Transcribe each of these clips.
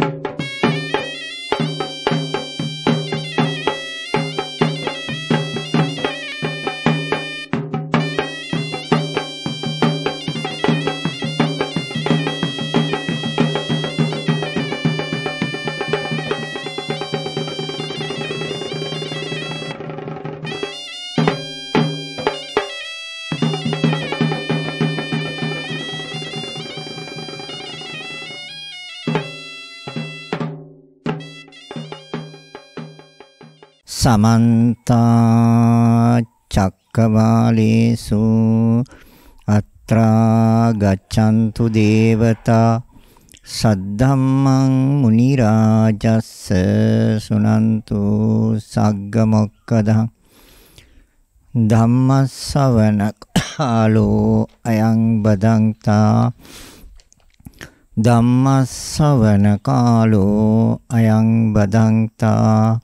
you සමන්ත චක්කවාලේසු අත්‍රා ගච්ඡන්තු දේවතා සද්ධම්මං මුනි රාජස්ස සුනන්තු සග්ග මොක්කදං ධම්ම ශ්‍රවණ කාලෝ අයං බදන්තා ධම්ම ශ්‍රවණ කාලෝ අයං බදන්තා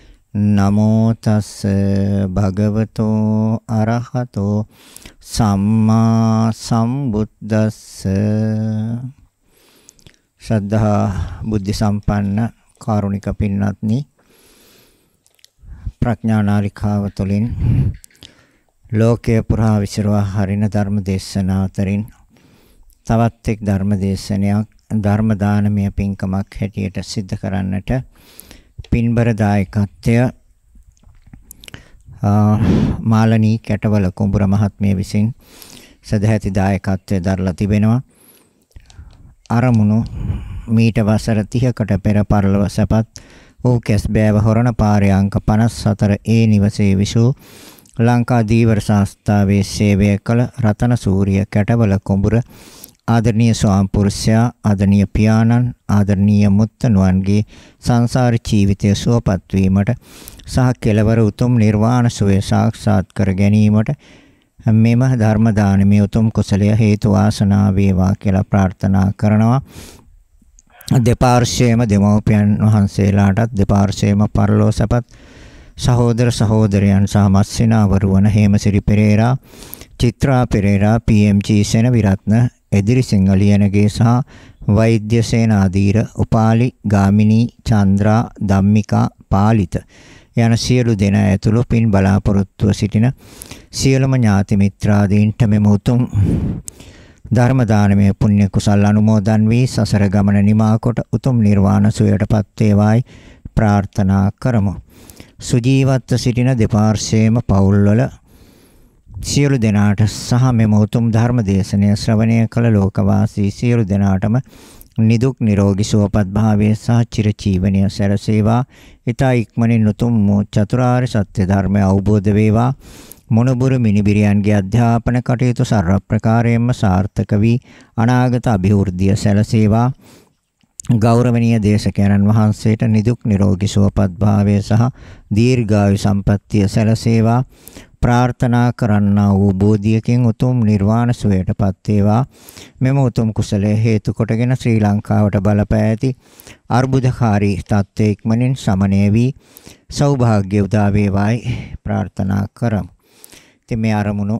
නමෝ තස්ස භගවතෝ අරහතෝ සම්මා සම්බුද්දස්ස ශ්‍රද්ධා බුද්ධ සම්පන්න කාරුණික පින්වත්නි ප්‍රඥානාලිකාව තුළින් ලෝකය පුරා විසිරුවා හරින ධර්ම දේශනා අතරින් තවත් එක් ධර්ම දේශනයක් ධර්ම දානමය පින්කමක් හැටියට සිද්ධ කරන්නට පින්බර දායකත්වය මාලනී කැටවල කුඹුර මහත්මිය විසින් සදැහැති දායකත්වය දරලා තිබෙනවා අරමුණු මීට වසර 30කට පෙර පරලොව සැපත් වූ කැස්බෑව හොරණ පාරේ අංක 54 ඒ නිවසේ විසූ ලංකා දීවර සංස්ථාවේ සේවය කළ රතන සූරිය කැටවල කුඹුර ආදරණීය ස්වාම්පුරුෂයා ආදරණීය පියාණන් ආදරණීය මුත්තණුවන්ගේ සංසාර ජීවිතය සුවපත් වීමට සහ කෙලවර උතුම් නිර්වාණ සුවය සාක්ෂාත් කර ගැනීමට මෙම ධර්ම දානමේ උතුම් කුසලය හේතු වාසනා වේවා කියලා ප්‍රාර්ථනා කරනවා දෙපාර්ශ්වයේම දෙමෝපියන් වහන්සේලාටත් දෙපාර්ශ්වයේම පරලෝ සපත් සහෝදර සහෝදරයන් සහ මස්සිනාවරු වන හේමසිරි පෙරේරා චිත්‍රා පෙරේරා පීඑම්ජී සෙන විරත්න එදිරි සිංහලියනගේ සහ වෛද්‍ය සේනාධීර උපාලි ගාමිණී චන්ද්‍රා ධම්මිකා පාලිත යන සියලු දෙනා ඇතුළු පින් බලාපොරොත්තුව සිටින සියලුම ඥාති මිත්‍රාදීන්ට මෙම උතුම් ධර්ම දානමය පුණ්‍ය කුසල් අනුමෝදන් වී සසර ගමන නිමා කොට උතුම් නිර්වාණ සුවයටපත් වේවායි ප්‍රාර්ථනා කරමු. සුජීවත්ව සිටින දෙපාර්ශ්වයේම පවුල්වල සියලු දෙනාට සහ මෙම උතුම් ධර්ම දේශනය ශ්‍රවණය කළ ලෝකවාසී සියලු දෙනාටම නිදුක් නිරෝගී සුවපත් භාවය සහ චිරජීවනය සැරසේවා. ඊතා ඉක්මනින් උතුම් වූ චතුරාර්ය සත්‍ය ධර්මය අවබෝධ වේවා. මොනබුරු මිනිබිරියන්ගේ අධ්‍යාපන කටයුතු සර්ව ප්‍රකාරයෙන්ම සාර්ථක වී අනාගත અભිවෘද්ධිය සැලසේවා ගෞරවනීය දේශකයන්න් වහන්සේට නිදුක් නිරෝගී සුවපත් භාවය සහ දීර්ඝායු සම්පන්නිය සැලසේවා ප්‍රාර්ථනා කරන්නා වූ බෝධියකින් උතුම් නිර්වාණ සුවයටපත් වේවා. මෙම උතුම් කුසලයේ හේතු කොටගෙන ශ්‍රී ලංකාවට බලපෑ ඇති අර්බුදකාරී තත්ත්වයේ ඉක්මනින් සමනය වී සෞභාග්‍ය උදා වේවායි ප්‍රාර්ථනා කරමු. ඉතින් මේ අරමුණු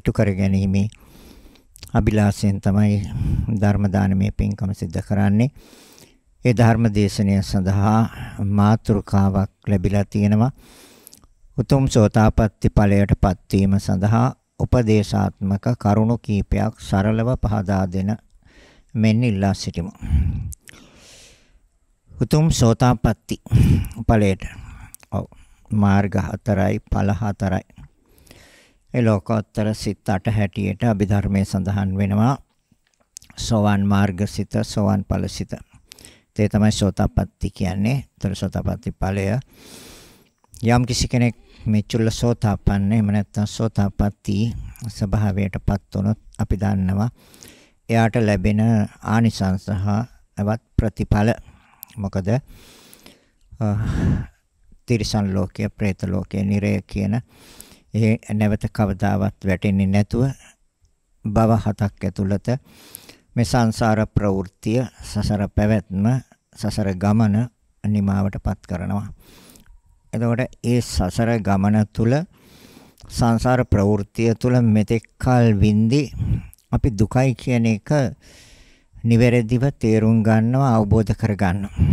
ඉටු කර ගැනීම අභිලාෂයෙන් තමයි ධර්ම දානමේ පින්කම සිද්ධ කරන්නේ. ඒ ධර්ම දේශනය සඳහා මාතෘකාවක් ලැබිලා තියෙනවා. උතුම් සෝතාපට්ටි ඵලයට පත්වීම සඳහා උපදේශාත්මක කරුණු කීපයක් සරලව පහදා දෙන මෙන් ඉල්ලා සිටිමු. උතුම් සෝතාපට්ටි ඵලයට ඔව් මාර්ග හතරයි ඵල හතරයි. ඒ ලෝකෝත්තර සිත් අට හැටියට අභිධර්මයේ සඳහන් වෙනවා. සෝවන් මාර්ග සිත, සෝවන් ඵල සිත. ඒ තමයි සෝතාපට්ටි කියන්නේ. ඒතර සෝතාපට්ටි ඵලය යම් කිසි කෙනෙක් මේ චුල්ලසෝතාපන්න එහෙම නැත්නම් සෝතාපට්ටි ස්වභාවයටපත් වුණොත් අපි දන්නවා එයාට ලැබෙන ආනිසංස සහ අවත් ප්‍රතිඵල මොකද තිරිසන් ලෝකය പ്രേත ලෝකය නිරය කියන ඒ නැවත කවදාවත් වැටෙන්නේ නැතුව භව හතක් ඇතුළත මේ සංසාර ප්‍රවෘත්තිය සසර පැවැත්ම සසර ගමන නිමාවටපත් කරනවා එතකොට ඒ සසර ගමන තුල සංසාර ප්‍රවෘත්තිය තුල මෙතෙක් කල් වින්දි අපි දුකයි කියන එක නිවැරදිව තේරුම් ගන්නවා අවබෝධ කර ගන්නවා.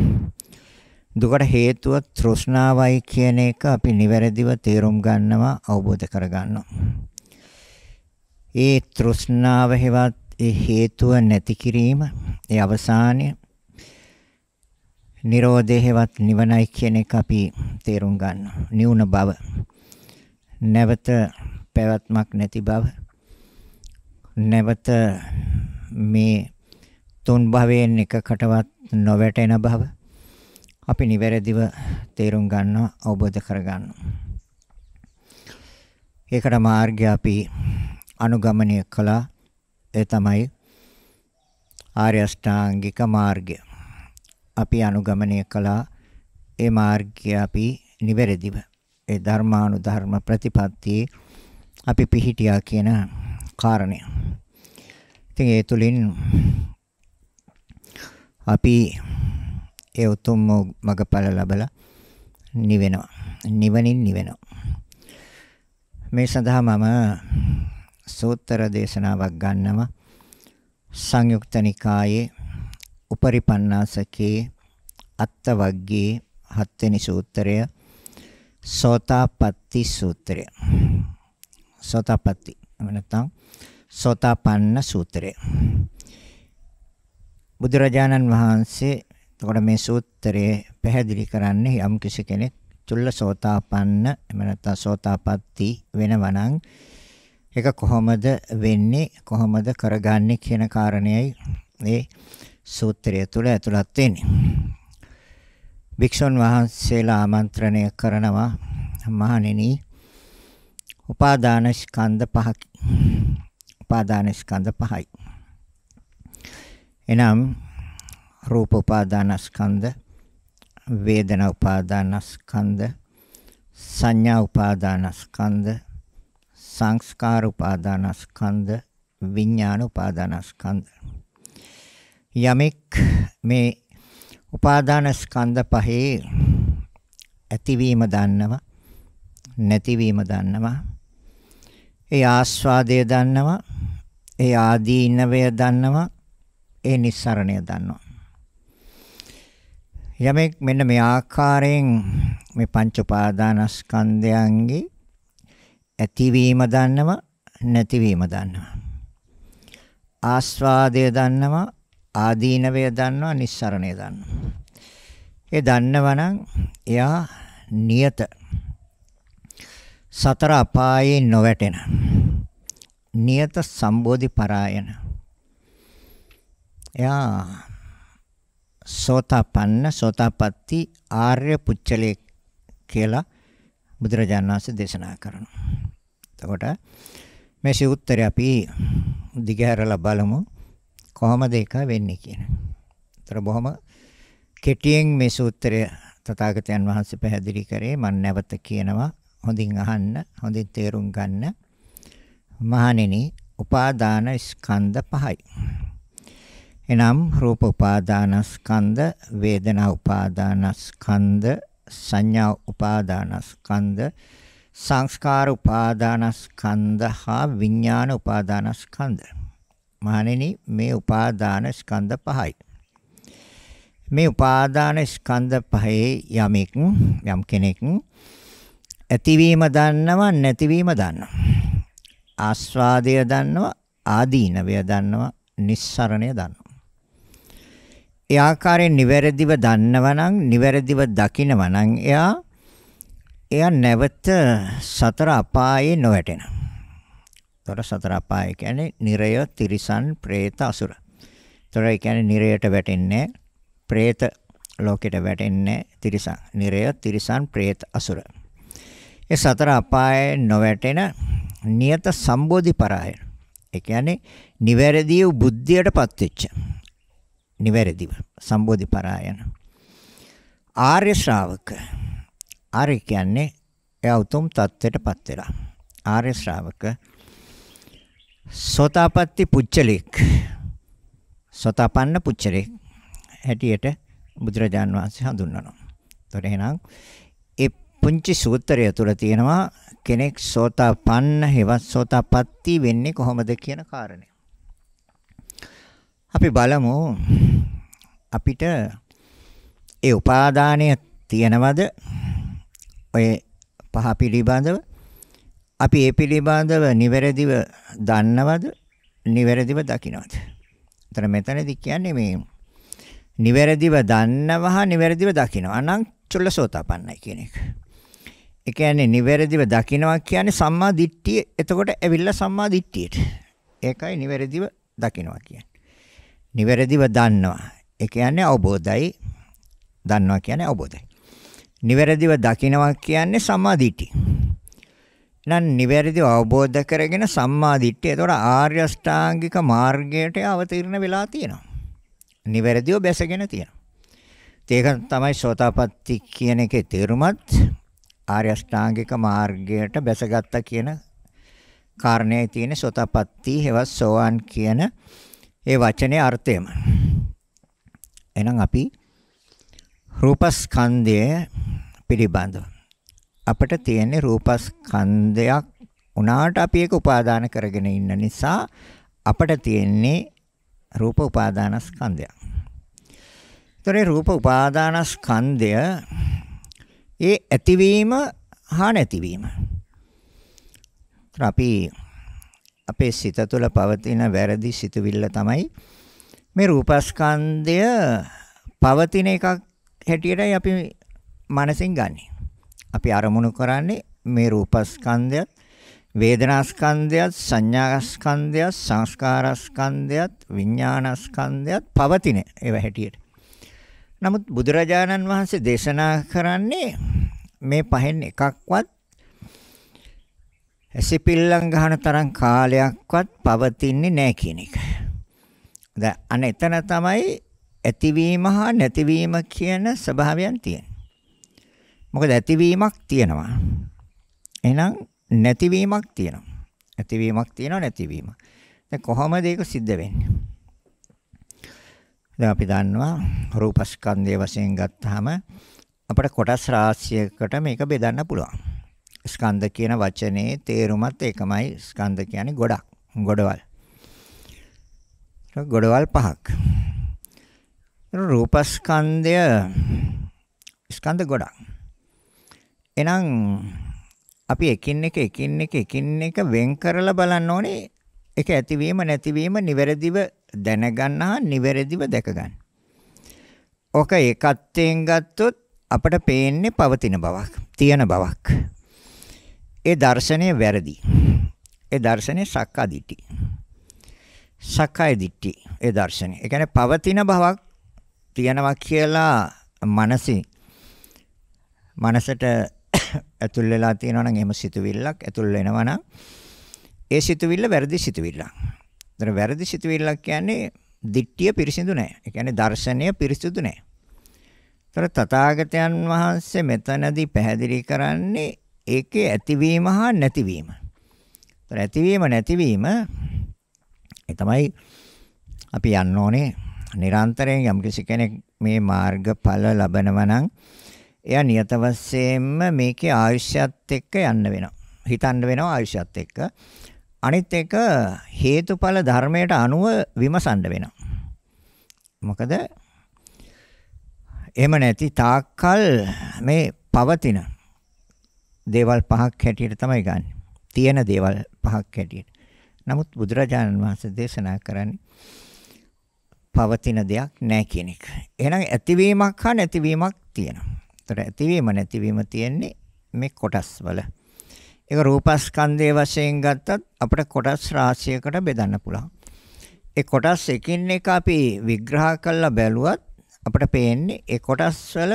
දුකට හේතුව තෘෂ්ණාවයි කියන එක අපි නිවැරදිව තේරුම් ගන්නවා අවබෝධ කර ගන්නවා. ඒ තෘෂ්ණාව හෙවත් ඒ හේතුව නැති කිරීම ඒ අවසානය Nirodheheවත් නිවනයි කියන එක අපි තේරුම් ගන්නවා. නිවුන බව. නැවත පැවැත්මක් නැති බව. නැවත මේ තුන් භවයෙන් එකකටවත් නොවැටෙන බව. අපි නිවැරදිව තේරුම් ගන්නවා, අවබෝධ කර ගන්නවා. ඒකට මාර්ගය අපි අනුගමනය කළා. ඒ තමයි ආර්ය අෂ්ටාංගික මාර්ගය. අපි අනුගමනය කළා ඒ මාර්ගය අපි නිවැරදිව ඒ ධර්මානුධර්ම ප්‍රතිපත්තියේ අපි පිහිටියා කියන කාරණය. ඉතින් ඒ තුලින් අපි ඒ උතුම් මගඵල ලබලා නිවෙනවා. නිවනින් නිවෙනවා. මේ සඳහා මම සූත්‍ර දේශනාවක් ගන්නවා. සංයුක්ත නිකායේ උපරිපන්නාසකේ අත්තවග්ගේ හත්වෙනි සූත්‍රය සෝතාපට්ටි සූත්‍රය. සෝතාපට්ටි නැත්නම් සෝතාපන්න සූත්‍රය. බුදුරජාණන් වහන්සේ එතකොට මේ සූත්‍රය පැහැදිලි කරන්නේ යම් කෙනෙක් චුල්ල සෝතාපන්න එහෙම නැත්නම් සෝතාපට්ටි වෙනවා නම් ඒක කොහොමද වෙන්නේ කොහොමද කරගන්නේ කියන කාරණයයි මේ සූත්‍රය තුල ඇතුළත් වෙන්නේ. භික්ෂුන් වහන්සේලා ආමන්ත්‍රණය කරනවා මහණෙනි උපාදාන ස්කන්ධ පහක් උපාදාන ස්කන්ධ පහයි. එනම් රූප උපාදාන ස්කන්ධ වේදනා උපාදාන ස්කන්ධ සංඥා උපාදාන ස්කන්ධ සංස්කාර උපාදාන ස්කන්ධ විඥාන උපාදාන ස්කන්ධ යමෙක් මේ උපාදාන ස්කන්ධ පහේ ඇතිවීම දන්නවා නැතිවීම දන්නවා ඒ ආස්වාදය දන්නවා ඒ ආදීනවය දන්නවා ඒ නිස්සරණය දන්නවා යමෙක් මෙන්න මේ ආකාරයෙන් මේ පංච උපාදානස්කන්ධයන්ගේ ඇතිවීම දන්නවා නැතිවීම දන්නවා ආස්වාදය දන්නවා ආදීනවය දන්නවා නිස්සරණය දන්නවා. ඒ දන්නවනම් එයා නියත සතර අපායේ නොවැටෙන නියත සම්බෝධි පරායන එයා සෝතපන්න සෝතපත්ති ආර්ය පුච්චලේ කියලා බුදුරජාණන් වහන්සේ දේශනා කරනවා. එතකොට මේ සිවුත්තරය අපි දිගහැරලා බලමු. කොහොමද එක වෙන්නේ කියන. ඒතර බොහොම කෙටියෙන් මේ සූත්‍රය තථාගතයන් වහන්සේ පැහැදිලි කරේ මම නැවත කියනවා හොඳින් අහන්න හොඳින් තේරුම් ගන්න. මහණෙනි උපාදාන ස්කන්ධ පහයි. එනම් රූප උපාදානස්කන්ධ, වේදනා උපාදානස්කන්ධ, සංඥා උපාදානස්කන්ධ, සංස්කාර උපාදානස්කන්ධ හා විඥාන උපාදානස්කන්ධ. මහණෙනි මේ උපාදාන ස්කන්ධ පහයි. මේ උපාදාන ස්කන්ධ පහේ යමෙක් යම් කෙනෙක් ඇතිවීම දන්නවා නැතිවීම දන්නවා. ආස්වාදය දන්නවා ආදීනවය දන්නවා නිස්සරණය දන්නවා. ඒ ආකාරයෙන් නිවැරදිව දන්නවනම් නිවැරදිව දකිනවනම් එයා එයා නැවත සතර අපායේ නොවැටෙනවා. තොර සතර අපාය කියන්නේ නිරය, තිරිසන්, പ്രേත, අසුර. තොර ඒ කියන්නේ නිරයට වැටෙන්නේ പ്രേත ලෝකෙට වැටෙන්නේ තිරිසන්. නිරය, තිරිසන්, പ്രേත, අසුර. ඒ සතර අපායේ නොවැටෙන නියත සම්බෝධි පරායන. ඒ කියන්නේ නිවැරදි වූ බුද්ධියටපත් වෙච්ච. නිවැරදිව සම්බෝධි පරායන. ආර්ය ශ්‍රාවක. ආර්ය කියන්නේ එයා උතුම් தත්ත්වයටපත් වෙලා. ආර්ය ශ්‍රාවක සෝතාපට්ටි පුච්චලෙක්. සෝතාපන්න පුච්චලෙක් හැටියට බුදුරජාන් වහන්සේ හඳුන්වනවා. එතකොට එහෙනම් ඒ පුංචි සූත්‍රය තුල තියෙනවා කෙනෙක් සෝතාපන්න හෙවත් සෝතාපට්ටි වෙන්නේ කොහොමද කියන කාරණය. අපි බලමු අපිට ඒ උපාදානය තියනවද ඔය පහ පිළිබඳව අපි ඒ පිළිබඳව නිවැරදිව දන්නවද? නිවැරදිව දකින්නවද? එතන මෙතනදී කියන්නේ මේ නිවැරදිව දන්නවහ නිවැරදිව දකින්නවා නම් චුල්ලසෝතාපන්නයි කියන එක. ඒ කියන්නේ නිවැරදිව දකින්නවා කියන්නේ සම්මා දිට්ඨිය. එතකොට ඇවිල්ලා සම්මා දිට්ඨියට. ඒකයි නිවැරදිව දකින්නවා කියන්නේ. නිවැරදිව දන්නවා. ඒ කියන්නේ අවබෝධයි. දන්නවා කියන්නේ අවබෝධයි. නිවැරදිව දකින්නවා කියන්නේ සම්මා දිට්ඨිය. එහෙනම් නිවැරදිව අවබෝධ කරගෙන සම්මා දිට්ඨිය. ඒතකොට ආර්ය ශ්‍රාංගික මාර්ගයට අවතීර්ණ වෙලා තියෙනවා. නිවැරදිව බැසගෙන තියෙනවා. ඒක තමයි සෝතාපට්ටි කියන එකේ තේරුමත් ආර්ය ශ්‍රාංගික මාර්ගයට බැසගත්තා කියන කාරණේ තියෙන සෝතාපට්ටි හෙවත් සෝවාන් කියන ඒ වචනේ අර්ථයම. එහෙනම් අපි රූපස්කන්ධය පිළිබඳව අපිට තියෙන්නේ රූපස්කන්ධයක් උනාට අපි ඒක උපාදාන කරගෙන ඉන්න නිසා අපිට තියෙන්නේ රූප උපාදානස්කන්ධය. ඒතරේ රූප උපාදානස්කන්ධය ඒ ඇතිවීම හා නැතිවීම. අපි අපේ සිත තුළ පවතින වැරදි සිතුවිල්ල තමයි මේ රූපස්කන්ධය පවතින එකක් හැටියටයි අපි මනසින් ගන්නේ. අපි අරමුණු කරන්නේ මේ රූපස්කන්ධයත් වේදනාස්කන්ධයත් සංඥාස්කන්ධයත් සංස්කාරස්කන්ධයත් විඥානස්කන්ධයත් පවතින ඒව හැටියට. නමුත් බුදුරජාණන් වහන්සේ දේශනා කරන්නේ මේ පහෙන් එකක්වත් ඇසිපිල්ලම් ගන්න තරම් කාලයක්වත් පවතින්නේ නැහැ කියන එක. දැන් අන්න එතන තමයි ඇතිවීම හා නැතිවීම කියන ස්වභාවයන් තියෙන්නේ. මොකද ඇතිවීමක් තියෙනවා. එහෙනම් නැතිවීමක් තියෙනවා. ඇතිවීමක් තියෙනවා නැතිවීම. දැන් කොහොමද ඒක සිද්ධ වෙන්නේ? දැන් අපි දන්නවා රූපස්කන්ධය වශයෙන් ගත්තාම අපිට කොටස් රාශියකට මේක බෙදන්න පුළුවන්. ස්කන්ධ කියන වචනේ තේරුමත් ඒකමයි ස්කන්ධ කියන්නේ ගොඩක්, ගොඩවල්. ගොඩවල් පහක්. රූපස්කන්ධය ස්කන්ධ ගොඩක්. එහෙනම් අපි එකින් එක එකින් එක එකින් එක වෙන් කරලා බලන්න ඕනේ ඒක ඇතිවීම නැතිවීම නිවැරදිව දැනගන්න හා නිවැරදිව දැකගන්න. ඔක ඒකත්වයෙන් ගත්තොත් අපට පේන්නේ පවතින බවක්, තියෙන බවක්. ඒ දර්ශනය වැරදි. ඒ දර්ශනේ සක්කා දිට්ටි. සක්කාය දිට්ටි ඒ දර්ශනය. ඒ කියන්නේ පවතින බවක් තියෙනවා කියලා මනසින් මනසට ඇතුල් වෙලා තියෙනවා නම් එහෙම සිතුවිල්ලක් ඇතුල් වෙනවා නම් ඒ සිතුවිල්ල වැරදි සිතුවිල්ලක්. ඒතර වැරදි සිතුවිල්ලක් කියන්නේ දිට්ඨිය පිරිසිදු නැහැ. ඒ කියන්නේ දර්ශනය පිරිසිදු නැහැ. ඒතර තථාගතයන් වහන්සේ මෙතනදී පැහැදිලි කරන්නේ ඒකේ ඇතිවීම හා නැතිවීම. ඒතර ඇතිවීම නැතිවීම ඒ තමයි අපි යන්න ඕනේ නිරන්තරයෙන් යම්කිසි කෙනෙක් මේ මාර්ගඵල ලබනවා නම් එයා නියත වශයෙන්ම මේකේ ආයුෂ්‍යත් එක්ක යන්න වෙනවා. හිතන්න වෙනවා ආයුෂ්‍යත් එක්ක. අනිත් එක හේතුඵල ධර්මයට අනුව විමසන්න වෙනවා. මොකද එහෙම නැති තාක්කල් මේ පවතින දේවල් පහක් හැටියට තමයි ගන්න. තියෙන දේවල් පහක් හැටියට. නමුත් බුදුරජාණන් වහන්සේ දේශනා කරන්නේ පවතින දෙයක් නැහැ කියන එක. එහෙනම් ඇතිවීමක් හා නැතිවීමක් තියෙනවා. ඒතර ඇතිවීම නැතිවීම තියෙන්නේ මේ කොටස් වල. ඒක රූපස්කන්ධයේ වශයෙන් ගත්තත් අපිට කොටස් රාශියකට බෙදන්න පුළුවන්. ඒ කොටස් එකින් එක අපි විග්‍රහ කරලා බැලුවත් අපිට පේන්නේ ඒ කොටස් වල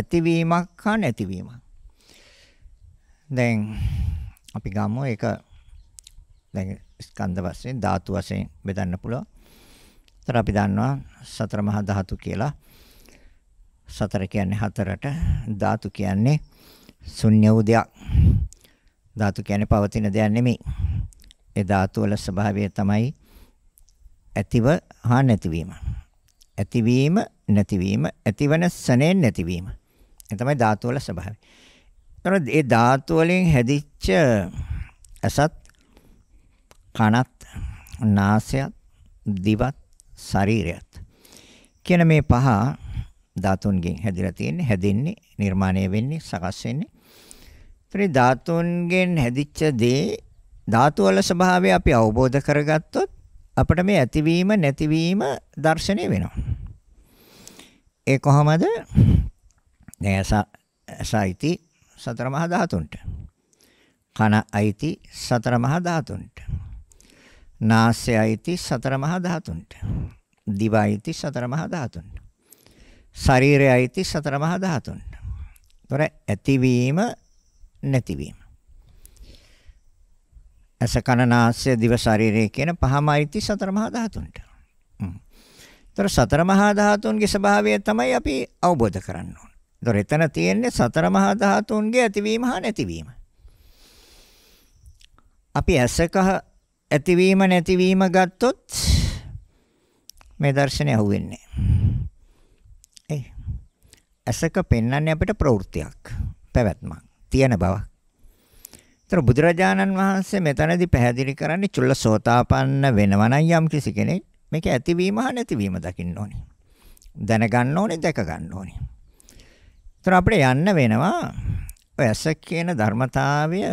ඇතිවීමක් හා නැතිවීමක්. දැන් අපි ගමු ඒක දැන් ස්කන්ධ වශයෙන් ධාතු වශයෙන් බෙදන්න පුළුවන්. ඒතර අපි දන්නවා සතර මහා ධාතු කියලා. සතර කියන්නේ හතරට ධාතු කියන්නේ ශුන්‍ය වූ දෙයක්. ධාතු කියන්නේ පවතින දෙයක් නෙමෙයි. ඒ ධාතු වල ස්වභාවය තමයි ඇතිව හා නැතිවීම. ඇතිවීම නැතිවීම ඇතිවන සනේන් නැතිවීම. ඒ තමයි ධාතු වල ස්වභාවය. ඒතර ඒ ධාතු වලින් හැදිච්ච අසත් කනත් නාසයත් දිවත් ශරීරයත් කියන මේ පහ ධාතුන්ගෙන් හැදිලා තියෙන්නේ හැදෙන්නේ නිර්මාණය වෙන්නේ සකස් වෙන්නේ. ඒතරේ ධාතුන්ගෙන් හැදිච්ච දේ ධාතු වල ස්වභාවය අපි අවබෝධ කරගත්තොත් අපිට මේ ඇතිවීම නැතිවීම දැర్శණය වෙනවා. ඒ කොහමද? දැස සයිති සතර මහා ධාතුන්ට. කන අයිති සතර මහා ධාතුන්ට. නාසය අයිති සතර මහා ධාතුන්ට. දිව අයිති සතර මහා ධාතුන්ට. ශරීරය අයිති සතර මහා ධාතුන්. ඒතොර ඇතිවීම නැතිවීම. ඇස කන නාසය දිව ශරීරය කියන පහම අයිති සතර මහා ධාතුන්ට. ඒතොර සතර මහා ධාතුන්ගේ ස්වභාවය තමයි අපි අවබෝධ කරන්න ඕන. ඒතොර එතන තියෙන්නේ සතර මහා ධාතුන්ගේ ඇතිවීම හා නැතිවීම. අපි ඇසක ඇතිවීම නැතිවීම ගත්තොත් මේ දර්ශනය අහුවෙන්නේ. ඇසක පෙන්වන්නේ අපිට ප්‍රවෘත්තියක් පැවැත්මක් තියෙන බවක්. ඒතර බුදුරජාණන් වහන්සේ මෙතනදී පැහැදිලි කරන්නේ චුල්ලසෝතාපන්න වෙනවා නම් යම් කිසි කෙනෙක් මේක ඇතිවීම හා නැතිවීම දකින්න ඕනේ. දැනගන්න ඕනේ, දැක ගන්න ඕනේ. ඒතර අපිට යන්න වෙනවා ඔය ඇස කියන ධර්මතාවය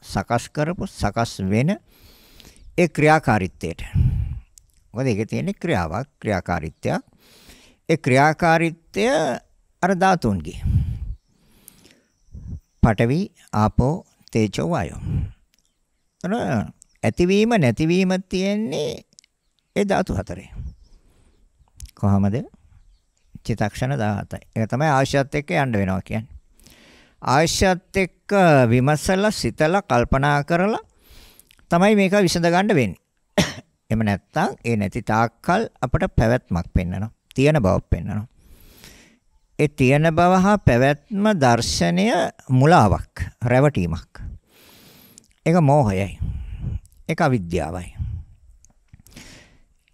සකස් කරපු සකස් වෙන ඒ ක්‍රියාකාරීත්වයට. මොකද ඒකේ තියෙන ක්‍රියාවක් ක්‍රියාකාරීත්වයක්. ඒ ක්‍රියාකාරීත්වය අර ධාතුන්ගේ. පඨවි, ආපෝ, තේජෝ, වායෝ. ඇතිවීම නැතිවීම තියෙන්නේ ඒ ධාතු හතරේ. කොහමද? චිතක්ෂණ 17යි. ඒක තමයි ආශ්‍යත් එක්ක යන්න වෙනවා කියන්නේ. ආශ්‍යත් එක්ක විමසලා සිතලා කල්පනා කරලා තමයි මේක විසඳ ගන්න වෙන්නේ. එහෙම නැත්නම් ඒ නැති තාක්කල් අපට පැවැත්මක් පෙන්වනවා. තියෙන බවක් පෙන්වනවා. ඒ තියෙන බව හා පැවැත්ම දර්ශනය මුලාවක් රැවටීමක්. ඒක මෝහයයි. ඒක අවිද්‍යාවයි.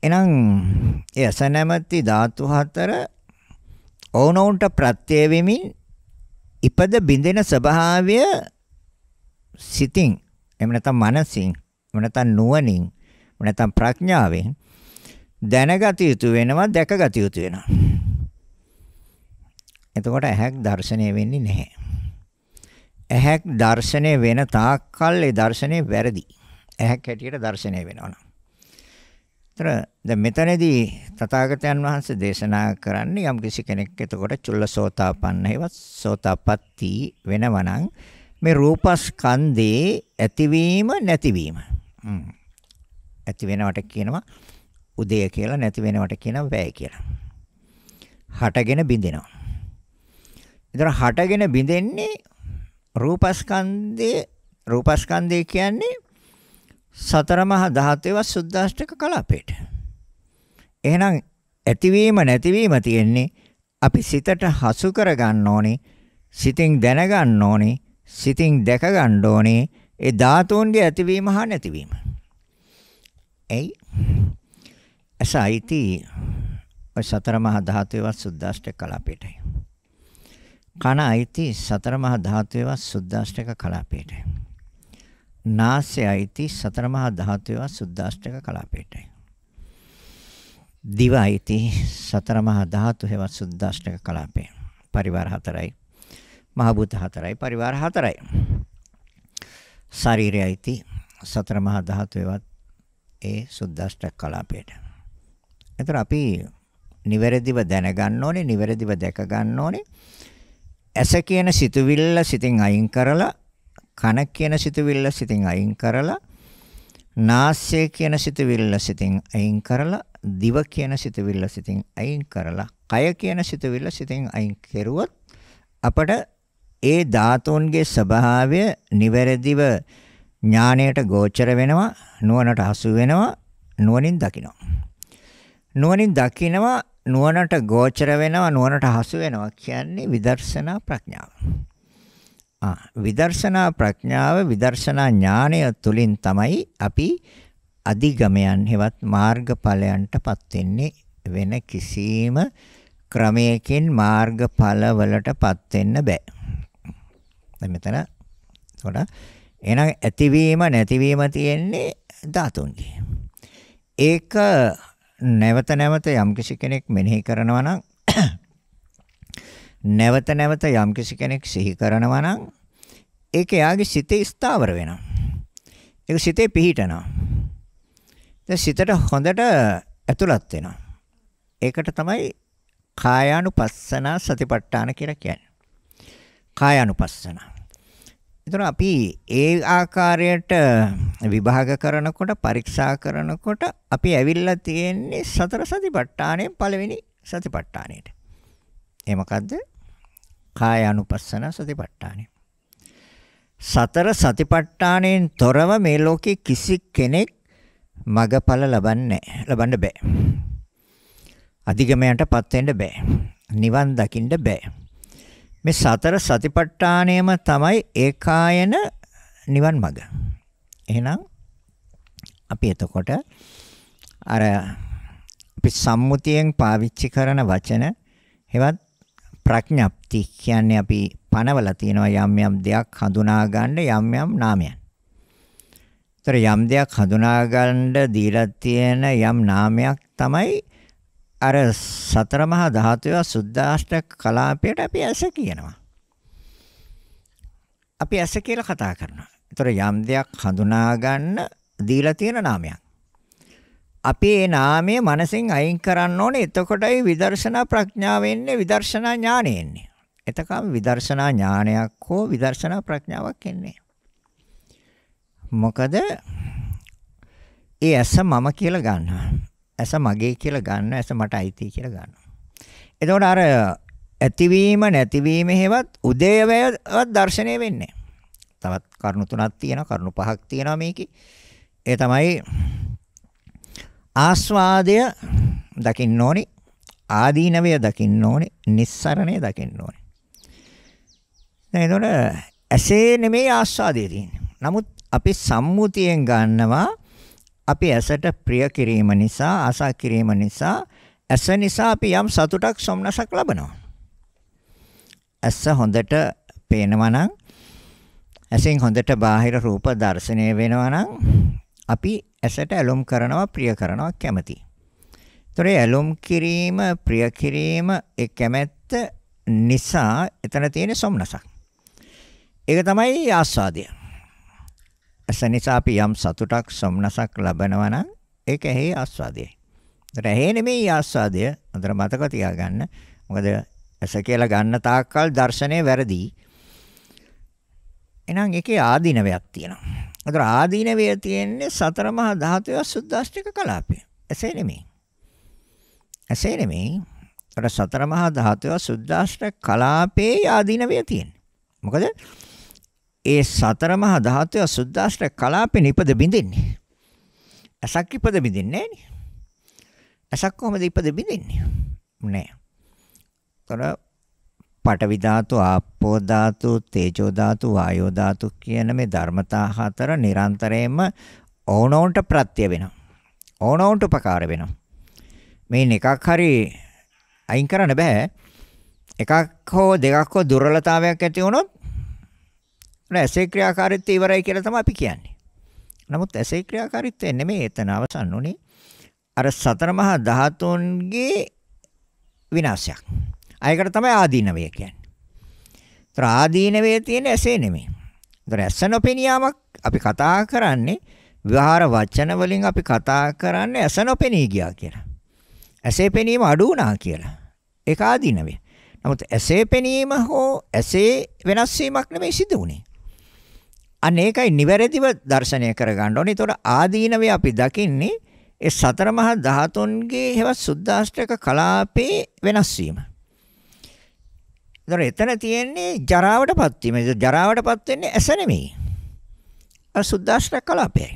එනම් ඒ අසනමැති ධාතු හතර ඕනෝන්ට ප්‍රත්‍ය වෙමින් ඉපද බිඳෙන ස්වභාවය සිතින් එහෙම නැත්නම් මනසින් එහෙම නැත්නම් නුවණින් එහෙම නැත්නම් ප්‍රඥාවෙන් දැනගත යුතු වෙනවා දැකගත යුතු වෙනවා එතකොට ඇහක් දර්ශනය වෙන්නේ නැහැ. ඇහක් දර්ශනය වෙන තාක්කල් ඒ දර්ශනය වැරදි. ඇහක් හැටියට දර්ශනය වෙනවනම්. ඒතර දැන් මෙතනදී තථාගතයන් වහන්සේ දේශනා කරන්නේ යම් කිසි කෙනෙක් එතකොට චුල්ලසෝතාපන්නේවත් සෝතාපට්ටි වෙනවනම් මේ රූපස්කන්ධේ ඇතිවීම නැතිවීම. ඇති වෙනවට කියනවා උදය කියලා නැති වෙනවට කියනවා වැය කියලා. හටගෙන බිඳිනවා. එතන හටගෙන බිඳෙන්නේ රූපස්කන්ධයේ රූපස්කන්ධය කියන්නේ සතර මහා ධාතේව සුද්දාෂ්ටක කලාපේට. එහෙනම් ඇතිවීම නැතිවීම තියෙන්නේ අපි සිතට හසු කරගන්න ඕනේ, සිතින් දැනගන්න ඕනේ, සිතින් දැකගන්න ඕනේ ඒ ධාතුන්ගේ ඇතිවීම හා නැතිවීම. එයි ඇසයිති ඔය සතර මහා ධාතේව සුද්දාෂ්ටක කලාපේටයි. කන අයිති සතර මහා ධාතුවේ සුද්දාෂ්ටක කලාපයට. නාසය අයිති සතර මහා ධාතුවේ සුද්දාෂ්ටක කලාපයටයි. දිව අයිති සතර මහා ධාතු හේවත් සුද්දාෂ්ටක කලාපේ. පරිවාර හතරයි. මහ භූත හතරයි පරිවාර හතරයි. ශරීරය අයිති සතර මහා ධාතු හේවත් ඒ සුද්දාෂ්ටක කලාපයට. එතන අපි නිවැරදිව දැනගන්න ඕනේ, නිවැරදිව දැක ගන්න ඕනේ. ඇස කියන සිතුවිල්ල සිතින් අයින් කරලා කන කියන සිතුවිල්ල සිතින් අයින් කරලා නාසය කියන සිතුවිල්ල සිතින් අයින් කරලා දිව කියන සිතුවිල්ල සිතින් අයින් කරලා කය කියන සිතුවිල්ල සිතින් අයින් කෙරුවොත් අපට ඒ ධාතුන්ගේ ස්වභාවය නිවැරදිව ඥාණයට ගෝචර වෙනවා නුවණට හසු වෙනවා නුවණින් දකිනවා නුවණින් දකිනවා නුවණට ගෝචර වෙනවා නුවණට හසු වෙනවා කියන්නේ විදර්ශනා ප්‍රඥාව. ආ විදර්ශනා ප්‍රඥාව විදර්ශනා ඥානය තුලින් තමයි අපි අධිගමයන් හෙවත් මාර්ගඵලයන්ටපත් වෙන්නේ වෙන කිසිම ක්‍රමයකින් මාර්ගඵලවලටපත් වෙන්න බෑ. දැන් මෙතන එතකොට එහෙනම් ඇතිවීම නැතිවීම තියෙන්නේ ධාතුන්ගේ. ඒක නැවත නැවත යම්කිසි කෙනෙක් මෙනෙහි කරනවා නම් නැවත නැවත යම්කිසි කෙනෙක් සිහි කරනවා නම් ඒක එයාගේ සිතේ ස්ථාවර වෙනවා. ඒක සිතේ පිහිටනවා. දැන් සිතට හොඳට ඇතුළත් වෙනවා. ඒකට තමයි කායානුපස්සනා සතිපට්ඨාන කියලා කියන්නේ. කායානුපස්සනා එතන අපි ඒ ආකාරයට විභාග කරනකොට පරීක්ෂා කරනකොට අපි ඇවිල්ලා තියෙන්නේ සතර සතිපට්ඨානයේ පළවෙනි සතිපට්ඨානයට. ඒ මොකද්ද? කාය අනුපස්සන සතිපට්ඨානය. සතර සතිපට්ඨානයෙන් තොරව මේ ලෝකේ කිසි කෙනෙක් මගඵල ලබන්නේ ලබන්න බෑ. අධිගමයන්ටපත් වෙන්න බෑ. නිවන් දකින්න බෑ. මේ සතර සතිපට්ඨානයම තමයි ඒකායන නිවන් මඟ. එහෙනම් අපි එතකොට අර අපි සම්මුතියෙන් පාවිච්චි කරන වචන හෙවත් ප්‍රඥප්ති කියන්නේ අපි පනවලා තියෙනවා යම් යම් දෙයක් හඳුනා ගන්න යම් යම් නාමයන්. ඒතර යම් දෙයක් හඳුනා ගන්න දීලා තියෙන යම් නාමයක් තමයි අර සතර මහා ධාතුව සුද්දාෂ්ටක කලාපයට අපි ඇස කියනවා. අපි ඇස කියලා කතා කරනවා. ඒතර යම් දෙයක් හඳුනා ගන්න දීලා තියෙන නාමයක්. අපි ඒ නාමය මනසින් අයින් කරන්න ඕනේ. එතකොටයි විදර්ශනා ප්‍රඥාව එන්නේ, විදර්ශනා ඥානෙ එන්නේ. එතකම විදර්ශනා ඥානයක් හෝ විදර්ශනා ප්‍රඥාවක් එන්නේ. මොකද ඒ ඇස මම කියලා ගන්නවා. ඇස මගේ කියලා ගන්න ඇස මට අයිති කියලා ගන්නවා. එතකොට අර ඇතිවීම නැතිවීම හේවත් උදේවයවත් දැర్శණය වෙන්නේ. තවත් කරුණු තුනක් තියෙනවා කරුණු පහක් තියෙනවා මේකේ. ඒ තමයි ආස්වාදය දකින්න ඕනේ ආදීනවය දකින්න ඕනේ නිස්සරණය දකින්න ඕනේ. දැන් එතකොට ඇසේ නෙමෙයි ආස්වාදයේ තියෙන්නේ. නමුත් අපි සම්මුතියෙන් ගන්නවා අපි ඇසට ප්‍රිය කිරීම නිසා ආසා කිරීම නිසා ඇස නිසා අපි යම් සතුටක් සොම්නසක් ලබනවා. ඇස හොඳට පේනවා නම් ඇසෙන් හොඳට බාහිර රූප දර්ශනය වෙනවා නම් අපි ඇසට ඇලුම් කරනවා ප්‍රිය කරනවා කැමති. ඒතොර ඇලුම් කිරීම ප්‍රිය කිරීම ඒ කැමැත්ත නිසා එතන තියෙන සොම්නසක්. ඒක තමයි ආස්වාදය. නිසා අපි යම් සතුටක් සොම්නසක් ලබනවා නම් ඒක ඇහි ආස්වාදයයි. ඒතර ඇහි නෙමෙයි ආස්වාදය. අතර මතක තියාගන්න. මොකද ඇස කියලා ගන්න තාක්කල් දර්ශනය වැරදි. එහෙනම් ඒකේ ආදීනවයක් තියෙනවා. අතර ආදීනවය තියෙන්නේ සතර මහා ධාතුවේ සුද්දාෂ්ටික කලාපය. ඇසේ නෙමෙයි. ඇසේ නෙමෙයි. අතර සතර මහා ධාතුවේ සුද්දාෂ්ටික කලාපේ ආදීනවය තියෙන්නේ. මොකද ඒ සතර මහා ධාතුව සුද්දාස්ත්‍ර කලාපේ නිපද බින්දින්නේ. ඇසක් ඉපද බින්දින්නේ නෑනේ. ඇසක් කොහමද ඉපද බින්දින්නේ? නෑ. තොර පඨවි ධාතු, ආපෝ ධාතු, තේජෝ ධාතු, වායෝ ධාතු කියන මේ ධර්මතා හතර නිරන්තරයෙන්ම ඕනෝන්ට ප්‍රත්‍ය වෙනවා. ඕනෝන්ට උපකාර වෙනවා. මේ එකක් හරි අයින් කරන්න බෑ. එකක් හෝ දෙකක් හෝ දුර්වලතාවයක් ඇති වුණොත් නෑ ඇසේ ක්‍රියාකාරීත්වය ඉවරයි කියලා තමයි අපි කියන්නේ. නමුත් ඇසේ ක්‍රියාකාරීත්වය නෙමෙයි එතන අවසන් උනේ. අර සතර මහා ධාතුන්ගේ විනාශයක්. අයකට තමයි ආදීනවය කියන්නේ. ඒතර ආදීනවයේ තියෙන ඇසේ නෙමෙයි. ඒතර ඇස නොපෙනියාමක් අපි කතා කරන්නේ විහාර වචන වලින් අපි කතා කරන්නේ ඇස නොපෙනී ගියා කියලා. ඇසේ පෙනීම අඩු වුණා කියලා. ඒක ආදීනවය. නමුත් ඇසේ පෙනීම හෝ ඇසේ වෙනස් වීමක් නෙමෙයි සිදු වුනේ. අනේකයි නිවැරදිව දර්ශනය කර ගන්න ඕනේ. ඒතකොට ආදීනවේ අපි දකින්නේ ඒ සතර මහා ධාතුන්ගේ හෙවත් සුද්දාෂ්ටක කලාපේ වෙනස් වීම. ඒතර එතන තියෙන්නේ ජරාවටපත් වීම. ජරාවටපත් වෙන්නේ ඇස නෙමෙයි. අර සුද්දාෂ්ටක කලාපයයි.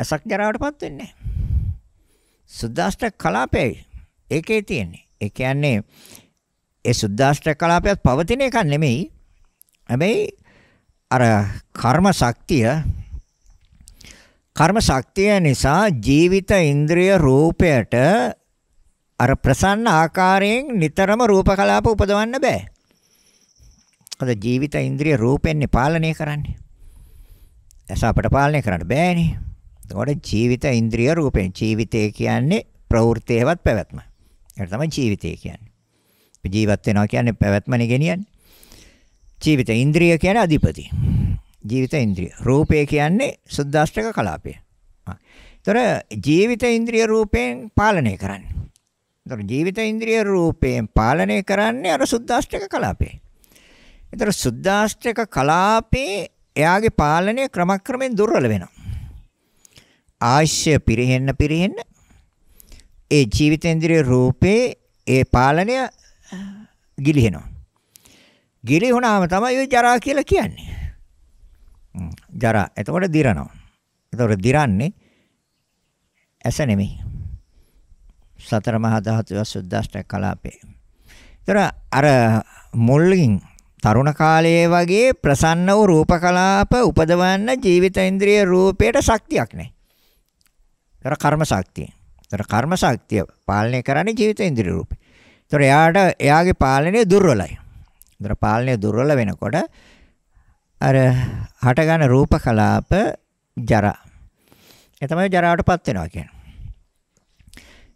ඇසක් ජරාවටපත් වෙන්නේ නැහැ. සුද්දාෂ්ටක කලාපයයි ඒකේ තියෙන්නේ. ඒ කියන්නේ ඒ සුද්දාෂ්ටක කලාපයත් පවතින එකක් නෙමෙයි. හැබැයි අර කර්ම ශක්තිය කර්ම ශක්තිය නිසා ජීවිත ඉන්ද්‍රිය රූපයට අර ප්‍රසන්න ආකාරයෙන් නිතරම රූප කලාප උපදවන්න බෑ. අද ජීවිත ඉන්ද්‍රිය රූපෙන්නේ පාලනය කරන්නේ. එස අපට පාලනය කරන්න බෑනේ. එතකොට ජීවිත ඉන්ද්‍රිය රූපෙන් ජීවිතය කියන්නේ ප්‍රවෘත්ති හේවත් පැවැත්ම. ඒක තමයි ජීවිතය කියන්නේ. ජීවත් වෙනවා කියන්නේ පැවැත්මනේ ගෙනියන්නේ. ජීවිත ඉන්ද්‍රිය කියන්නේ අධිපති. ජීවිත ඉන්ද්‍රිය. රූපය කියන්නේ සුද්දාෂ්ටක කලාපය. ඒතර ජීවිත ඉන්ද්‍රිය රූපයෙන් පාලනය කරන්නේ. ඒතර ජීවිත ඉන්ද්‍රිය රූපයෙන් පාලනය කරන්නේ අර සුද්දාෂ්ටක කලාපේ. ඒතර සුද්දාෂ්ටක කලාපේ එයාගේ පාලනය ක්‍රමක්‍රමෙන් දුර්වල වෙනවා. ආශ්‍ය පිරෙහෙන්න පිරෙහෙන්න ඒ ජීවිතේන්ද්‍රිය රූපේ ඒ පාලනය ගිලිහෙනවා. ගිලි වුණාම තමයි ওই ජරා කියලා කියන්නේ. ජරා. එතකොට දිරනවා. එතකොට දිරන්නේ ඇස නෙමෙයි. සතර මහා ධාතු අසුද්දාෂ්ට කලාපේ. ඒතර අර මුල්ලින් තරුණ කාලයේ වගේ ප්‍රසන්න වූ රූප කලාප උපදවන්න ජීවිත ඉන්ද්‍රිය රූපයට ශක්තියක් නැහැ. ඒතර කර්ම ශක්තිය. ඒතර කර්ම ශක්තිය පාලනය කරන්නේ ජීවිත ඉන්ද්‍රිය රූපේ. ඒතර එයාට එයාගේ පාලනය දුර්වලයි. ඒතර පාලනය දුර්වල වෙනකොට අර හටගන රූප කලාප ජරා. ඒ තමයි ජරාවටපත් වෙනවා කියන්නේ.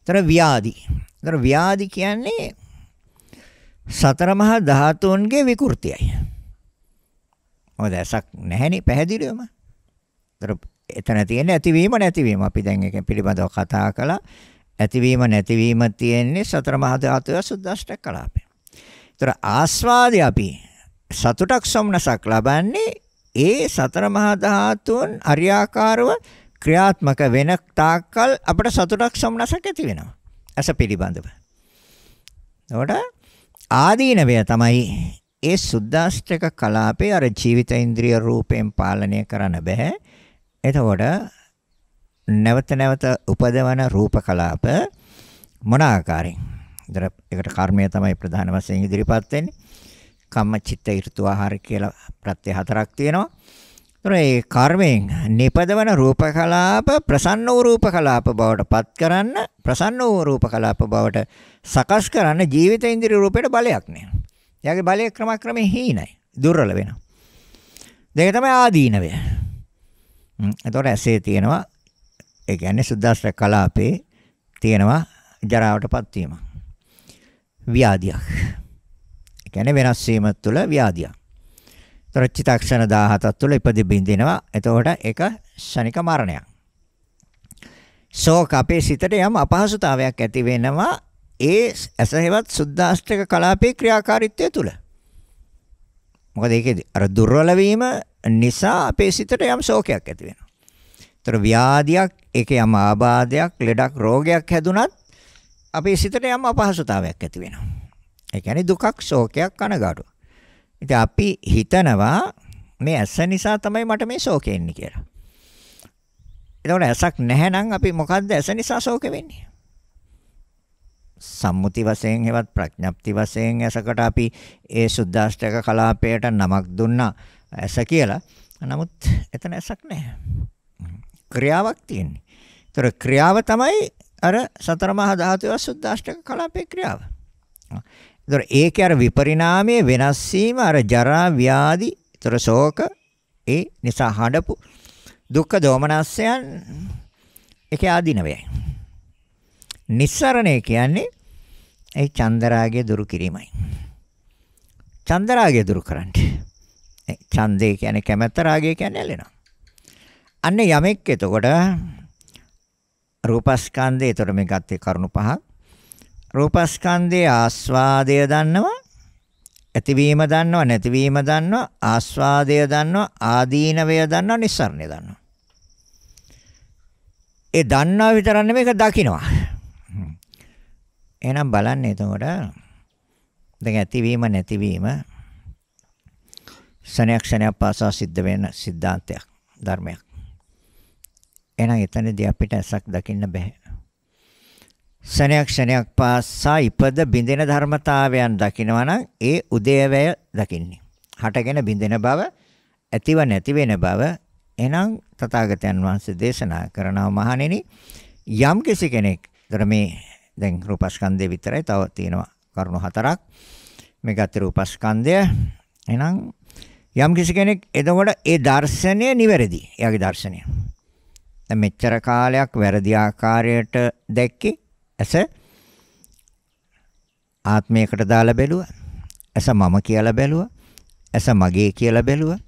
ඒතර ව්‍යාධි. ඒතර ව්‍යාධි කියන්නේ සතර මහා ධාතුන්ගේ විකෘතියයි. මොකද ඇසක් නැහෙනේ පැහැදිලිවම. ඒතර එතන තියෙන ඇතිවීම නැතිවීම අපි දැන් එක පිළිබඳව කතා කළා. ඇතිවීම නැතිවීම තියෙන්නේ සතර මහා ධාතුවේ සුද්දාෂ්ටක කලාපය. ඒතර ආස්වාදය අපි සතුටක් සොම්නසක් ලබන්නේ ඒ සතර මහා ධාතුන් අරියාකාරව ක්‍රියාත්මක වෙන තාක්කල් අපට සතුටක් සොම්නසක් ඇති වෙනවා. අස පිළිබඳව. එතකොට ආදීනවය තමයි ඒ සුද්දාස්ත්‍රක කලාපේ අර ජීවිත ඉන්ද්‍රිය රූපයෙන් පාලනය කරන්න බෑ. එතකොට නැවත නැවත උපදවන රූප කලාප මොන ආකාරයෙන් ඒතර ඒකට කර්මය තමයි ප්‍රධාන වශයෙන් ඉදිරිපත් වෙන්නේ. කම්මචිත්ත ඍතු ආහාර කියලා ප්‍රත්‍ය හතරක් තියෙනවා. ඒතර ඒ කර්මයෙන් නිපදවන රූපකලාප ප්‍රසන්න වූ රූපකලාප බවට පත් කරන්න ප්‍රසන්න වූ රූපකලාප බවට සකස් කරන්න ජීවිත ඉන්ද්‍රිය රූපයට බලයක් නෑ. එයාගේ බලය ක්‍රමක්‍රමයෙන් හීනයි. දුර්වල වෙනවා. දෙක තමයි ආදීනවය. එතකොට ඇසේ තියෙනවා ඒ කියන්නේ සුද්දාස්ත්‍ර කලාපේ තියෙනවා ජරාවටපත් වීමක්. ව්‍යාධියක්. ඒ කියන්නේ වෙනස් වීම තුළ ව්‍යාධියක්. ඒතර චිත්තක්ෂණ 17ක් තුළ ඉපදි බින්දිනවා. එතකොට ඒක ශනික මරණයක්. ශෝක අපේ සිතට යම් අපහසුතාවයක් ඇති වෙනවා ඒ ඇසහෙවත් සුද්දාෂ්ටක කලාපේ ක්‍රියාකාරීත්වය තුළ. මොකද ඒකේ අර දුර්වල වීම නිසා අපේ සිතට යම් ශෝකයක් ඇති වෙනවා. ඒතර ව්‍යාධියක් ඒකේ යම් ආබාධයක් ලෙඩක් රෝගයක් හැදුනත් අපේ සිතට යම් අපහසුතාවයක් ඇති වෙනවා. ඒ කියන්නේ දුකක්, ශෝකයක්, කනගාටුව. ඉතින් අපි හිතනවා මේ ඇස නිසා තමයි මට මේ ශෝකෙ එන්නේ කියලා. එතකොට ඇසක් නැහැ නම් අපි මොකද්ද ඇස නිසා ශෝක වෙන්නේ? සම්මුති වශයෙන් හෙවත් ප්‍රඥප්ති වශයෙන් ඇසකට අපි ඒ සුද්දාෂ්ටක කලාපයට නමක් දුන්නා ඇස කියලා. නමුත් එතන ඇසක් නැහැ. ක්‍රියාවක් තියෙන්නේ. ඒතර ක්‍රියාව තමයි අර සතර මහා ධාතුවේ සුද්දාෂ්ටක කලාපේ ක්‍රියාව. ඒතර ඒකේ අර විපරිණාමයේ වෙනස් වීම අර ජරා ව්‍යාධි, ඒතර ශෝක ඒ නිසා හඬපු දුක්ඛ දෝමනස්යන් ඒකේ ආධිනවයයි. නිස්සරණය කියන්නේ ඒ චන්දරාගය දුරු කිරීමයි. චන්දරාගය දුරු කරන්නේ. චන්දේ කියන්නේ කැමැත්ත රාගය කියන්නේ ඇලෙනවා. අන්න යමෙක් එතකොට රූපස්කන්ධය. ඒතර මේ ගත්තේ කරුණු පහක්. රූපස්කන්ධයේ ආස්වාදය දන්නවා. ඇතිවීම දන්නවා, නැතිවීම දන්නවා, ආස්වාදය දන්නවා, ආදීනවය දන්නවා, නිස්සරණය දන්නවා. ඒ දන්නා විතර නෙමෙයි ඒක දකිනවා. එහෙනම් බලන්න එතකොට දැන් ඇතිවීම නැතිවීම ශනයක් ශනයක් පාසා සිද්ධ වෙන සිද්ධාන්තයක් ධර්මයක්. එහෙනම් එතනදී අපිට ඇසක් දකින්න බෑ. ශරණයක් ශරණයක් පාසා ඉපද බිඳෙන ධර්මතාවයන් දකිනවා නම් ඒ උදේවය දකින්නේ. හටගෙන බිඳෙන බව, ඇතිව නැති වෙන බව එහෙනම් තථාගතයන් වහන්සේ දේශනා කරනවා මහණෙනි යම් කිසි කෙනෙක් ඒතර මේ දැන් රූපස්කන්ධය විතරයි තව තියෙනවා කරුණු හතරක් මේක අති රූපස්කන්ධය එහෙනම් යම් කිසි කෙනෙක් එතකොට ඒ දර්ශනය නිවැරදි එයාගේ දර්ශනය දැන් මෙච්චර කාලයක් වැරදි ආකාරයට දැක්කේ ඇස ආත්මයකට දාලා බැලුවා. ඇස මම කියලා බැලුවා. ඇස මගේ කියලා බැලුවා.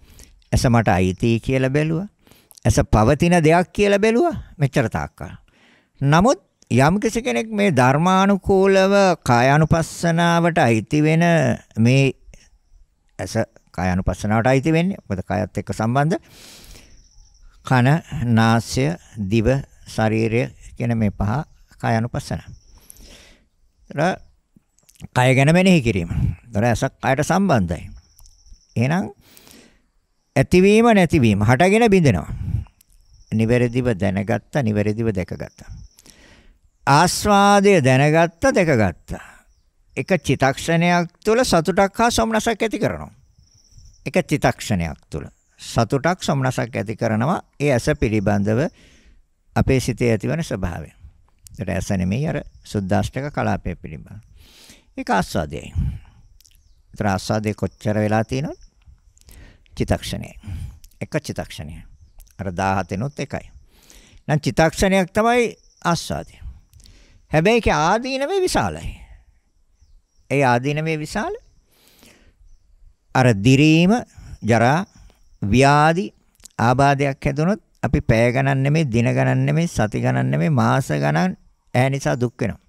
ඇස මට අයිති කියලා බැලුවා. ඇස පවතින දෙයක් කියලා බැලුවා. මෙච්චර තාක්කල්. නමුත් යම් කෙනෙක් මේ ධර්මානුකූලව කායානුපස්සනාවට අයිති වෙන මේ ඇස කායානුපස්සනාවට අයිති වෙන්නේ. මොකද කායත් එක්ක සම්බන්ධ කන, නාසය, දිව, ශරීරය කියන මේ පහ කාය අනුපස්සන. ඒතර කය ගැන මෙනෙහි කිරීම. ඒතර ඇසක් කයට සම්බන්ධයි. එහෙනම් ඇතිවීම නැතිවීම හටගෙන බිඳෙනවා. නිවැරදිව දැනගත්තා, නිවැරදිව දැකගත්තා. ආස්වාදය දැනගත්තා, දැකගත්තා. එක චිතක්ෂණයක් තුළ සතුටක් හා සොම්නසක් ඇති කරනවා. එක චිතක්ෂණයක් තුළ. සතුටක් සොම්නසක් ඇති කරනවා ඒ ඇස පිළිබඳව අපේ සිතේ ඇතිවන ස්වභාවය. ඒකට ඇස නෙමෙයි අර සුද්දාෂ්ටක කලාපය පිළිබඳ. ඒක ආස්වාදයයි. ඒතර ආස්වාදේ කොච්චර වෙලා තියෙනවද? චිතක්ෂණය. එක චිතක්ෂණය. අර 17 නොත් එකයි. නම් චිතක්ෂණයක් තමයි ආස්වාදය. හැබැයි ඒක ආදීනවේ විශාලයි. ඒ ආදීනවේ විශාල අර දිරීම ජරා ව්‍යාධි ආබාධයක් හැදුනොත් අපි පැය ගණන් නෙමෙයි දින ගණන් නෙමෙයි සති ගණන් නෙමෙයි මාස ගණන් ඈ නිසා දුක් වෙනවා.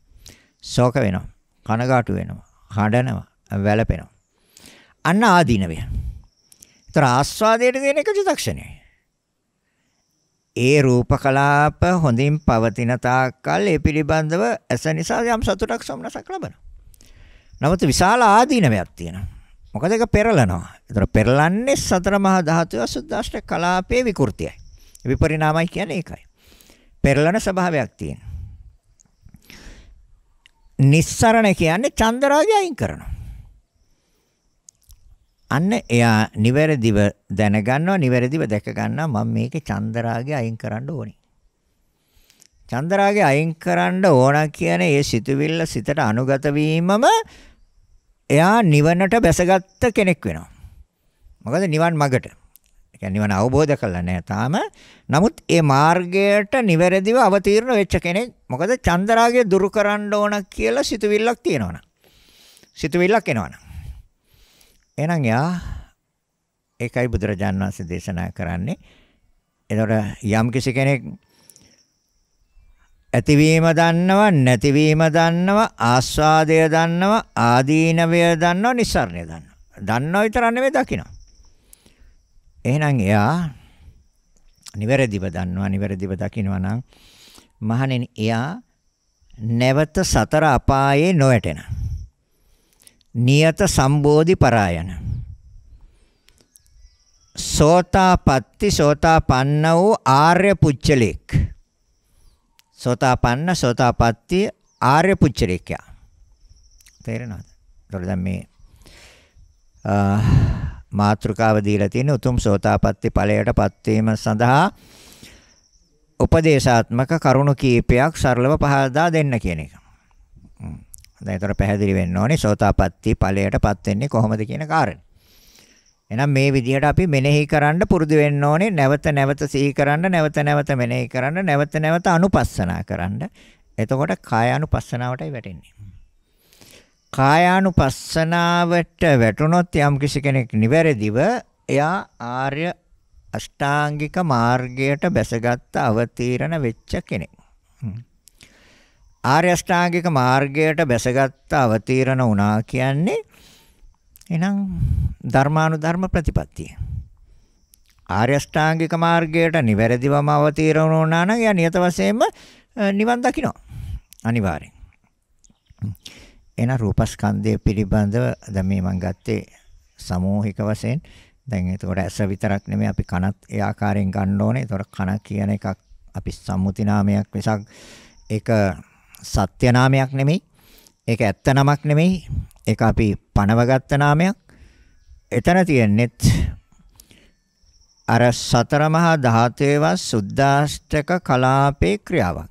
ශෝක වෙනවා. කනගාටු වෙනවා. හඬනවා. වැළපෙනවා. අන්න ආදීනවය. ඒතර ආස්වාදයට දෙන එක චිත්තක්ෂණයයි. ඒ රූප කලාප හොඳින් පවතින තාක්කල් ඒ පිළිබඳව ඇස නිසා යම් සතුටක් සම්නසක් ලබනවා. නමුත් විශාල ආදීනවයක් තියෙනවා. මොකද ඒක පෙරලනවා. ඒතර පෙරලන්නේ සතර මහා ධාතු අසුද්දාෂ්ට කලාපයේ විකෘතියයි. විපරිණාමයි කියන්නේ ඒකයි. පෙරලන ස්වභාවයක් තියෙනවා. නිස්සරණ කියන්නේ චන්දරාගය අයින් කරනවා. අන්න එයා නිවැරදිව දැනගන්නවා නිවැරදිව දැක ගන්නවා මම මේකේ චන්දරාගය අයින් කරන්න ඕනේ. චන්දරාගය අයින් කරන්න ඕන කියන ඒ සිතුවිල්ල සිතට අනුගත වීමම එයා නිවනට බැසගත්ත කෙනෙක් වෙනවා. මොකද නිවන් මගට. ඒ නිවන අවබෝධ කරලා නැහැ තාම. නමුත් ඒ මාර්ගයට නිවැරදිව අවතීර්ණ වෙච්ච කෙනෙක්. මොකද චන්දරාගය දුරු කරන්න ඕන කියලා සිතුවිල්ලක් තියෙනවනම්. සිතුවිල්ලක් එනවනම්. එහෙනම් යා ඒකයි බුදුරජාණන් වහන්සේ දේශනා කරන්නේ. එතකොට යම් කෙනෙක් ඇතිවීම දන්නව නැතිවීම දන්නව ආස්වාදය දන්නව ආදීනවය දන්නව නිස්සාරණය දන්නව දන්නව විතර නෙවෙයි දකිනවා එහෙනම් එයා නිවැරදිව දන්නවා නිවැරදිව දකිනවා නම් මහණෙනි එයා නැවත සතර අපායේ නොයැටෙන නියත සම්බෝධි පරායන සෝතාපට්ටි සෝතාපන්න වූ ආර්ය පුච්චලෙක් සෝතාපන්න සෝතාපට්ටි ආර්ය පුච්චරිකයා. තේරෙනවද? ඒතකොට දැන් මේ මාත්‍රකාව දීලා තියෙන උතුම් සෝතාපට්ටි ඵලයටපත් වීම සඳහා උපදේශාත්මක කරුණු කීපයක් සරලව පහදා දෙන්න කියන එක. දැන් ඒතර පැහැදිලි වෙන්න ඕනේ සෝතාපට්ටි ඵලයටපත් වෙන්නේ කොහොමද කියන කාරණේ. එහෙනම් මේ විදිහට අපි මෙනෙහි කරන්න පුරුදු වෙන්න ඕනේ නැවත නැවත සිහි කරන්න නැවත නැවත මෙනෙහි කරන්න නැවත නැවත අනුපස්සනා කරන්න. එතකොට කාය අනුපස්සනාවටයි වැටෙන්නේ. කායානුපස්සනාවට වැටුණොත් යම් කිසි කෙනෙක් නිවැරදිව එයා ආර්ය අෂ්ටාංගික මාර්ගයට බැසගත් අවතීර්ණ වෙච්ච කෙනෙක්. ආර්ය අෂ්ටාංගික මාර්ගයට බැසගත් අවතීර්ණ වුණා කියන්නේ එහෙනම් ධර්මානුධර්ම ප්‍රතිපත්තිය. ආර්ය අෂ්ටාංගික මාර්ගයට නිවැරදිවම අවතීර්ණ වුණා නම් යා නියත වශයෙන්ම නිවන් දකිනවා. අනිවාර්යෙන්. එන රූපස්කන්ධය පිළිබඳව දැන් මේ මම ගත්තේ සමූහික වශයෙන් දැන් එතකොට ඇස විතරක් නෙමෙයි අපි කනත් ඒ ආකාරයෙන් ගන්න ඕනේ. එතකොට කන කියන එකක් අපි සම්මුති නාමයක් මිසක් ඒක සත්‍ය නාමයක් නෙමෙයි. ඒක ඇත්ත නමක් නෙමෙයි. ඒක අපි පනවගත්ත නාමයක්. එතන තියෙන්නේත් අර සතර මහා ධාතේවස් සුද්දාෂ්ටක කලාපේ ක්‍රියාවක්.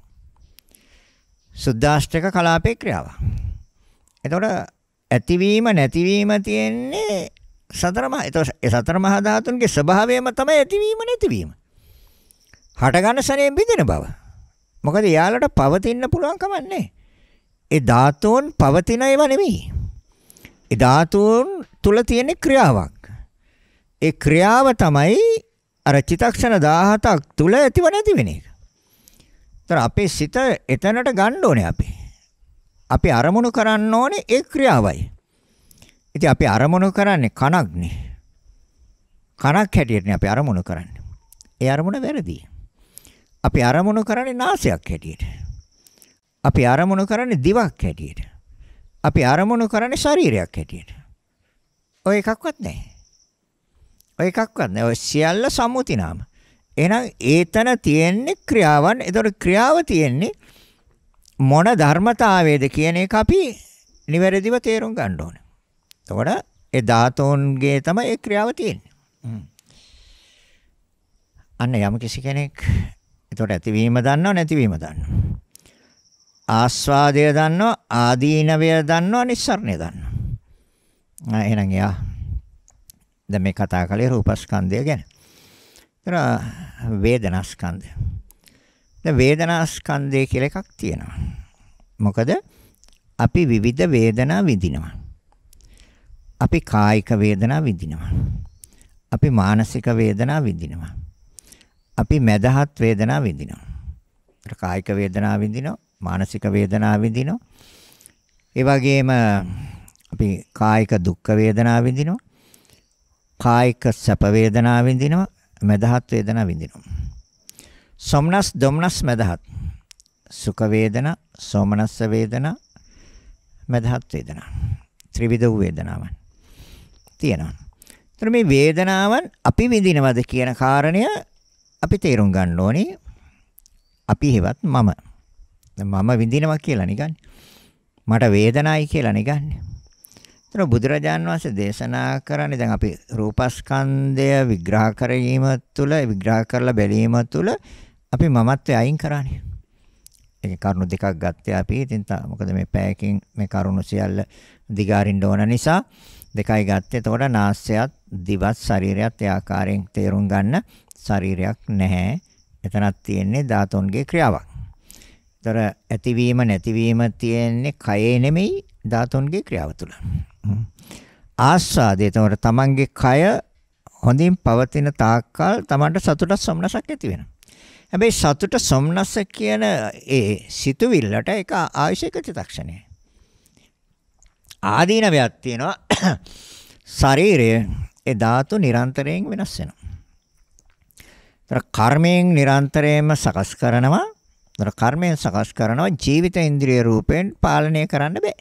සුද්දාෂ්ටක කලාපේ ක්‍රියාවක්. එතකොට ඇතිවීම නැතිවීම තියෙන්නේ සතර මහා එතකොට ඒ සතර මහා ධාතුන්ගේ ස්වභාවයම තමයි ඇතිවීම නැතිවීම. හටගන්න සැරේ බිඳෙන බව. මොකද යාලට පවතින්න පුළුවන් කමක් නැහැ. ඒ ධාතුන් පවතින ඒවා නෙමෙයි. ඒ ධාතුන් තුල තියෙන ක්‍රියාවක්. ඒ ක්‍රියාව තමයි අර චිතක්ෂණ 17ක් තුල ඇතිව නැති වෙන එක. ඒතර අපේ සිත එතනට ගන්න ඕනේ අපි. අපි අරමුණු කරන්න ඕනේ ඒ ක්‍රියාවයි. ඉතින් අපි අරමුණු කරන්නේ කනක්නේ. කනක් හැටියටනේ අපි අරමුණු කරන්නේ. ඒ අරමුණ වැරදි. අපි අරමුණු කරන්නේ නාසයක් හැටියට. අපි අරමුණු කරන්නේ දිවක් හැටියට. අපි අරමුණු කරන්නේ ශරීරයක් හැටියට. ඔය එකක්වත් නැහැ. ඔය එකක්වත් නැහැ. ඔය සියල්ල සම්මුතිනාම. එහෙනම් ඒතන තියෙන්නේ ක්‍රියාවන්. ඒතර ක්‍රියාව තියෙන්නේ මොන ධර්මතාවයේද කියන එක අපි නිවැරදිව තේරුම් ගන්න ඕනේ. එතකොට ඒ ධාතෝන්ගේ තමයි ඒ ක්‍රියාව තියෙන්නේ. අන්න යම් කිසි කෙනෙක් එතකොට ඇතිවීම දන්නව නැතිවීම දන්නව. ආස්වාදය දන්නවා ආදීනවය දන්නවා නිස්සරණය දන්නවා. එහෙනම් එයා දැන් මේ කතා කළේ රූපස්කන්ධය ගැන. ඊට වේදනාස්කන්ධය. දැන් වේදනාස්කන්ධය කියලා එකක් තියෙනවා. මොකද අපි විවිධ වේදනා විඳිනවා. අපි කායික වේදනා විඳිනවා. අපි මානසික වේදනා විඳිනවා. අපි මදහත් වේදනා විඳිනවා. කායික වේදනා විඳිනවා. මානසික වේදනා විඳිනවා. ඒ වගේම අපි කායික දුක් වේදනා විඳිනවා. කායික සැප වේදනා විඳිනවා. මදහත් වේදනා විඳිනවා. සොම්නස් දොම්නස් මදහත්. සුඛ වේදනා, සෝමනස්ස වේදනා, මදහත් වේදනා. ත්‍රිවිධ වේදනාවන් තියෙනවා. එතන මේ වේදනාවන් අපි විඳිනවද කියන කාරණය අපි තේරුම් ගන්න ඕනේ. අපි හෙවත් මම මම විඳිනවා කියලා නිකන්. මට වේදනයි කියලා නිකන්නේ. එතන බුදුරජාන් වහන්සේ දේශනා කරන්නේ දැන් අපි රූපස්කන්ධය විග්‍රහ කිරීම තුළ විග්‍රහ කරලා බැලීම තුළ අපි මමත්වයේ අයින් කරන්නේ. ඒකේ කරුණු දෙකක් ගත්තේ අපි. ඉතින් මොකද මේ පැයකින් මේ කරුණු සියල්ල දිගාරින්න ඕන නිසා දෙකයි ගත්තේ. එතකොට නාස්යත් දිවත් ශරීරයත් ඒ ආකාරයෙන් තේරුම් ගන්න ශරීරයක් නැහැ. එතනක් තියෙන්නේ ධාතුන්ගේ ක්‍රියාවක්. තොර ඇතිවීම නැතිවීම තියෙන්නේ කයේ නෙමෙයි ධාතුන්ගේ ක්‍රියාව තුළ. ආස්වාදය තොර තමන්ගේ කය හොඳින් පවතින තාක්කල් තමන්ට සතුට සොම්නසක් ඇති වෙනවා. හැබැයි සතුට සොම්නස කියන ඒ සිතුවිල්ලට ඒක ආයශයක චිතක්ෂණය. ආදීනවයක් තියෙනවා ශරීරය ඒ ධාතු නිරන්තරයෙන් වෙනස් වෙනවා. ඒතර කර්මයෙන් නිරන්තරයෙන්ම සකස් කරනවා ඒතර කර්මයෙන් සකස් කරනවා ජීවිත ඉන්ද්‍රිය රූපයෙන් පාලනය කරන්න බෑ.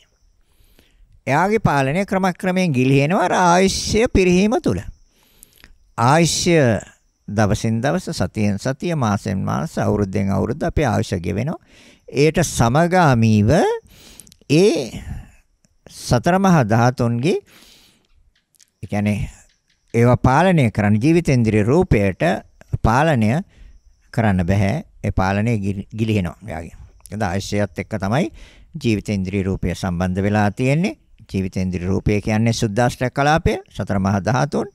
එයාගේ පාලනය ක්‍රමක්‍රමයෙන් ගිලිහෙනවා ආයශ්‍ය පිරිහීම තුල. ආයශ්‍ය දවසින් දවස සතියෙන් සතිය මාසෙන් මාස අවුරුද්දෙන් අවුරුද්ද අපේ ආයශ්‍ය ගෙවෙනවා. ඒට සමගාමීව ඒ සතර මහා ධාතුන්ගේ ඒ කියන්නේ ඒවා පාලනය කරන්න ජීවිතේන්ද්‍රී රූපයට පාලනය කරන්න බෑ ඒ පාලනය ගිලිහෙනවා එයාගේ. එතන ආයශයත් එක්ක තමයි ජීවිතේන්ද්‍රී රූපය සම්බන්ධ වෙලා තියෙන්නේ. ජීවිතේන්ද්‍රී රූපය කියන්නේ සුද්දාෂ්ටක කලාපය සතර මහා ධාතුන්.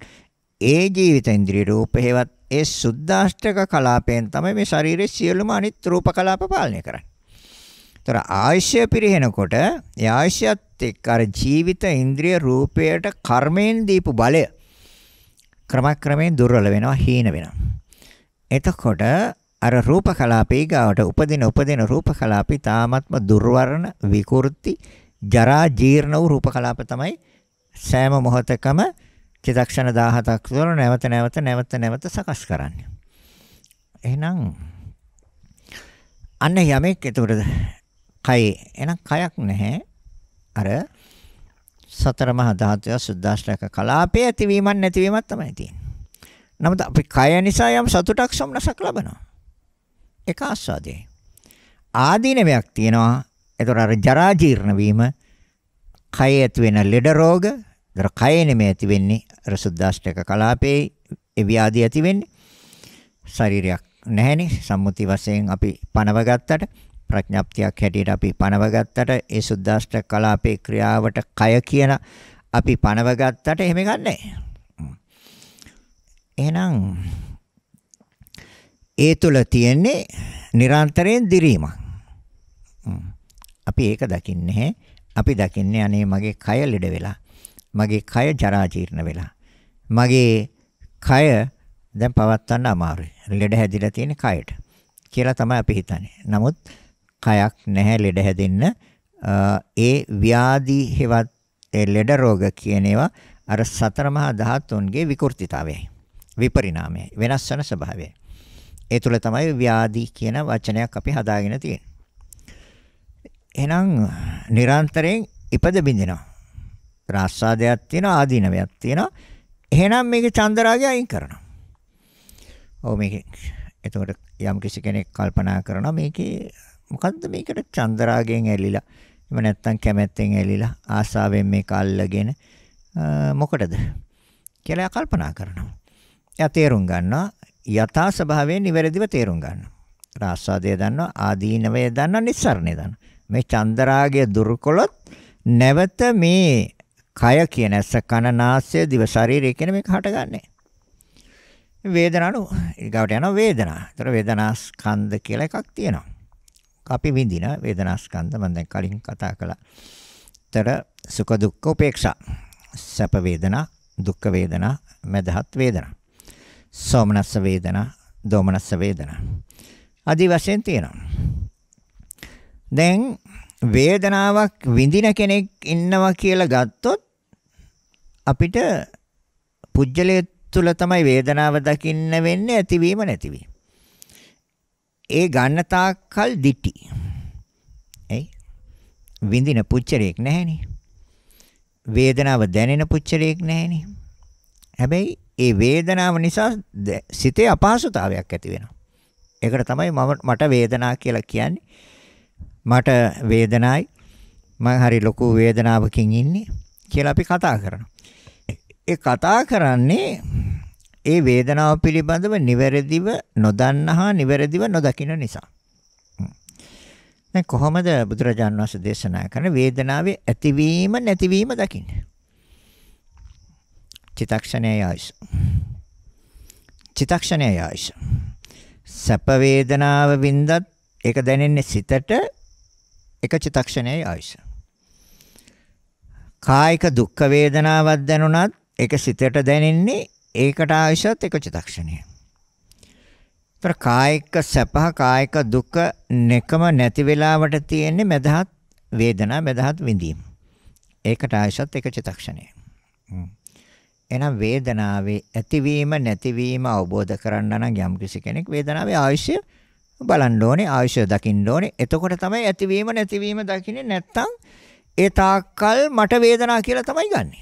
ඒ ජීවිතේන්ද්‍රී රූපේවත් ඒ සුද්දාෂ්ටක කලාපයෙන් තමයි මේ ශරීරයේ සියලුම අනිත් රූප කලාප පාලනය කරන්නේ. ඒතර ආයශය පිරිහෙනකොට ඒ ආයශයත් එක්ක අර ජීවිත ඉන්ද්‍රිය රූපයට කර්මයෙන් දීපු බලය ක්‍රමක්‍රමයෙන් දුර්වල වෙනවා හීන වෙනවා. එතකොට අර රූප කලාපේ ගාවට උපදින උපදින රූප කලාපි තාමත්ම දුර්වර්ණ විකෘති ජරා ජීර්ණ වූ රූප කලාප තමයි සෑම මොහොතකම චිතක්ෂණ 17ක් තුළ නැවත නැවත නැවත නැවත සකස් කරන්නේ. එහෙනම් අන්න යමෙක් එතකොට කය එහෙනම් කයක් නැහැ. අර සතර මහා ධාතුය සුද්දාශ්‍රයක කලාපයේ ඇතිවීමක් නැතිවීමක් තමයි තියෙන්නේ. නමුත් අපි කය නිසා යම් සතුටක් සම්නසක් ලබනවා. ඒක ආස්වාදයයි. ආදීනමයක් තියෙනවා. ඒතර අර ජරා ජීර්ණ වීම, කය ඇති වෙන ලෙඩ රෝග, ඒතර කය නෙමෙයි ඇති වෙන්නේ අර සුද්දාෂ්ටක කලාපේ ඒ ව්‍යාධි ඇති වෙන්නේ. ශරීරයක් නැහැනේ. සම්මුති වශයෙන් අපි පනව ගත්තට ප්‍රඥාප්තියක් හැටියට අපි පනව ගත්තට ඒ සුද්දාෂ්ටක කලාපේ ක්‍රියාවට කය කියන අපි පනව ගත්තට එහෙම ගන්නෑ. එහෙනම් ඒ තුල තියෙන්නේ නිරන්තරයෙන් දිරීමක්. අපි ඒක දකින්නේ අපි දකින්නේ අනේ මගේ කය ලෙඩ වෙලා. මගේ කය ජරා වෙලා. මගේ කය දැන් පවත්වන්න අමාරුයි. ලෙඩ හැදිලා තියෙන කයට කියලා තමයි අපි හිතන්නේ. නමුත් කයක් නැහැ ලෙඩ හැදෙන්න ඒ ව්‍යාධි හෙවත් ලෙඩ රෝග කියන ඒවා අර සතර මහා ධාතුන්ගේ විකෘතිතාවයයි. විපරිණාමයයි. වෙනස් වෙන ස්වභාවයයි. ඒ තුල තමයි ව්‍යාධි කියන වචනයක් අපි හදාගෙන තියෙන්නේ. එහෙනම් නිරන්තරයෙන් ඉපද බින්දිනවා. රාස්සාදයක් තියෙනවා ආදීනවයක් තියෙනවා. එහෙනම් මේකේ චන්දරාගය අයින් කරනවා. ඔව් මේකේ එතකොට යම් කිසි කෙනෙක් කල්පනා කරනවා මේකේ මොකද්ද මේකට චන්දරාගයෙන් ඇලිලා එහෙම නැත්නම් කැමැත්තෙන් ඇලිලා ආසාවෙන් මේක අල්ලගෙන මොකටද කියලා කල්පනා කරනවා. එයා තේරුම් ගන්නවා යථා ස්වභාවයෙන් නිවැරදිව තේරුම් ගන්න. ආස්වාදය දන්නවා, ආදීනවය දන්නවා, නිස්සරණය දන්නවා. මේ චන්දරාගය දුරුකොලොත් නැවත මේ කය කියන ඇස කන නාසය දිව ශරීරය කියන මේක හටගන්නේ. වේදනාණු ඊගාවට යනවා වේදනා. ඒතර වේදනාස්කන්ධ කියලා එකක් තියෙනවා. අපි විඳින වේදනාස්කන්ධ මම දැන් කලින් කතා කළා. ඒතර සුඛ දුක්ඛ උපේක්ෂා. සැප වේදනා, දුක්ඛ වේදනා, මදහත් වේදනා. සෝමනස්ස වේදනා, දෝමනස්ස වේදනා. আদি වශයෙන් තියෙනවා. දැන් වේදනාවක් විඳින කෙනෙක් ඉන්නවා කියලා ගත්තොත් අපිට පුජ්‍යලයේ තුල තමයි වේදනාව දකින්න වෙන්නේ ඇතිවීම නැතිවීම. ඒ ගන්න තාක්කල් දිටි. එයි විඳින පුච්චරයක් නැහෙනේ. වේදනාව දැනෙන පුච්චරයක් නැහෙනේ. හැබැයි ඒ වේදනාව නිසා සිතේ අපහසුතාවයක් ඇති වෙනවා. ඒකට තමයි මම මට වේදනාව කියලා කියන්නේ. මට වේදනයි මම හරි ලොකු වේදනාවකින් ඉන්නේ කියලා අපි කතා කරනවා. ඒ කතා කරන්නේ ඒ වේදනාව පිළිබඳව නිවැරදිව නොදන්නහා නිවැරදිව නොදකින නිසා. දැන් කොහොමද බුදුරජාන් වහන්සේ දේශනා කරන වේදනාවේ ඇතිවීම නැතිවීම දකින්නේ? චිතක්ෂණයේ ආයස. චිතක්ෂණයේ ආයස. සැප වේදනාව වින්දත් ඒක දැනෙන්නේ සිතට එක චිතක්ෂණයේ ආයස. කායික දුක් වේදනාවක් දැනුණත් ඒක සිතට දැනෙන්නේ ඒකට ආයසත් එක චිතක්ෂණය. ඒතර කායික සැපහ කායික දුක nekම නැති වෙලාවට තියෙන්නේ මදහත් වේදනා මදහත් විඳීම. ඒකට ආයසත් එක චිතක්ෂණය. හ්ම්. එහෙනම් වේදනාවේ ඇතිවීම නැතිවීම අවබෝධ කරගන්න නම් යම්කිසි කෙනෙක් වේදනාවේ ආයශය බලන්න ඕනේ ආයශය දකින්න ඕනේ. එතකොට තමයි ඇතිවීම නැතිවීම දකින්නේ නැත්තම් ඒ තාක්කල් මට වේදනාව කියලා තමයි ගන්නෙ.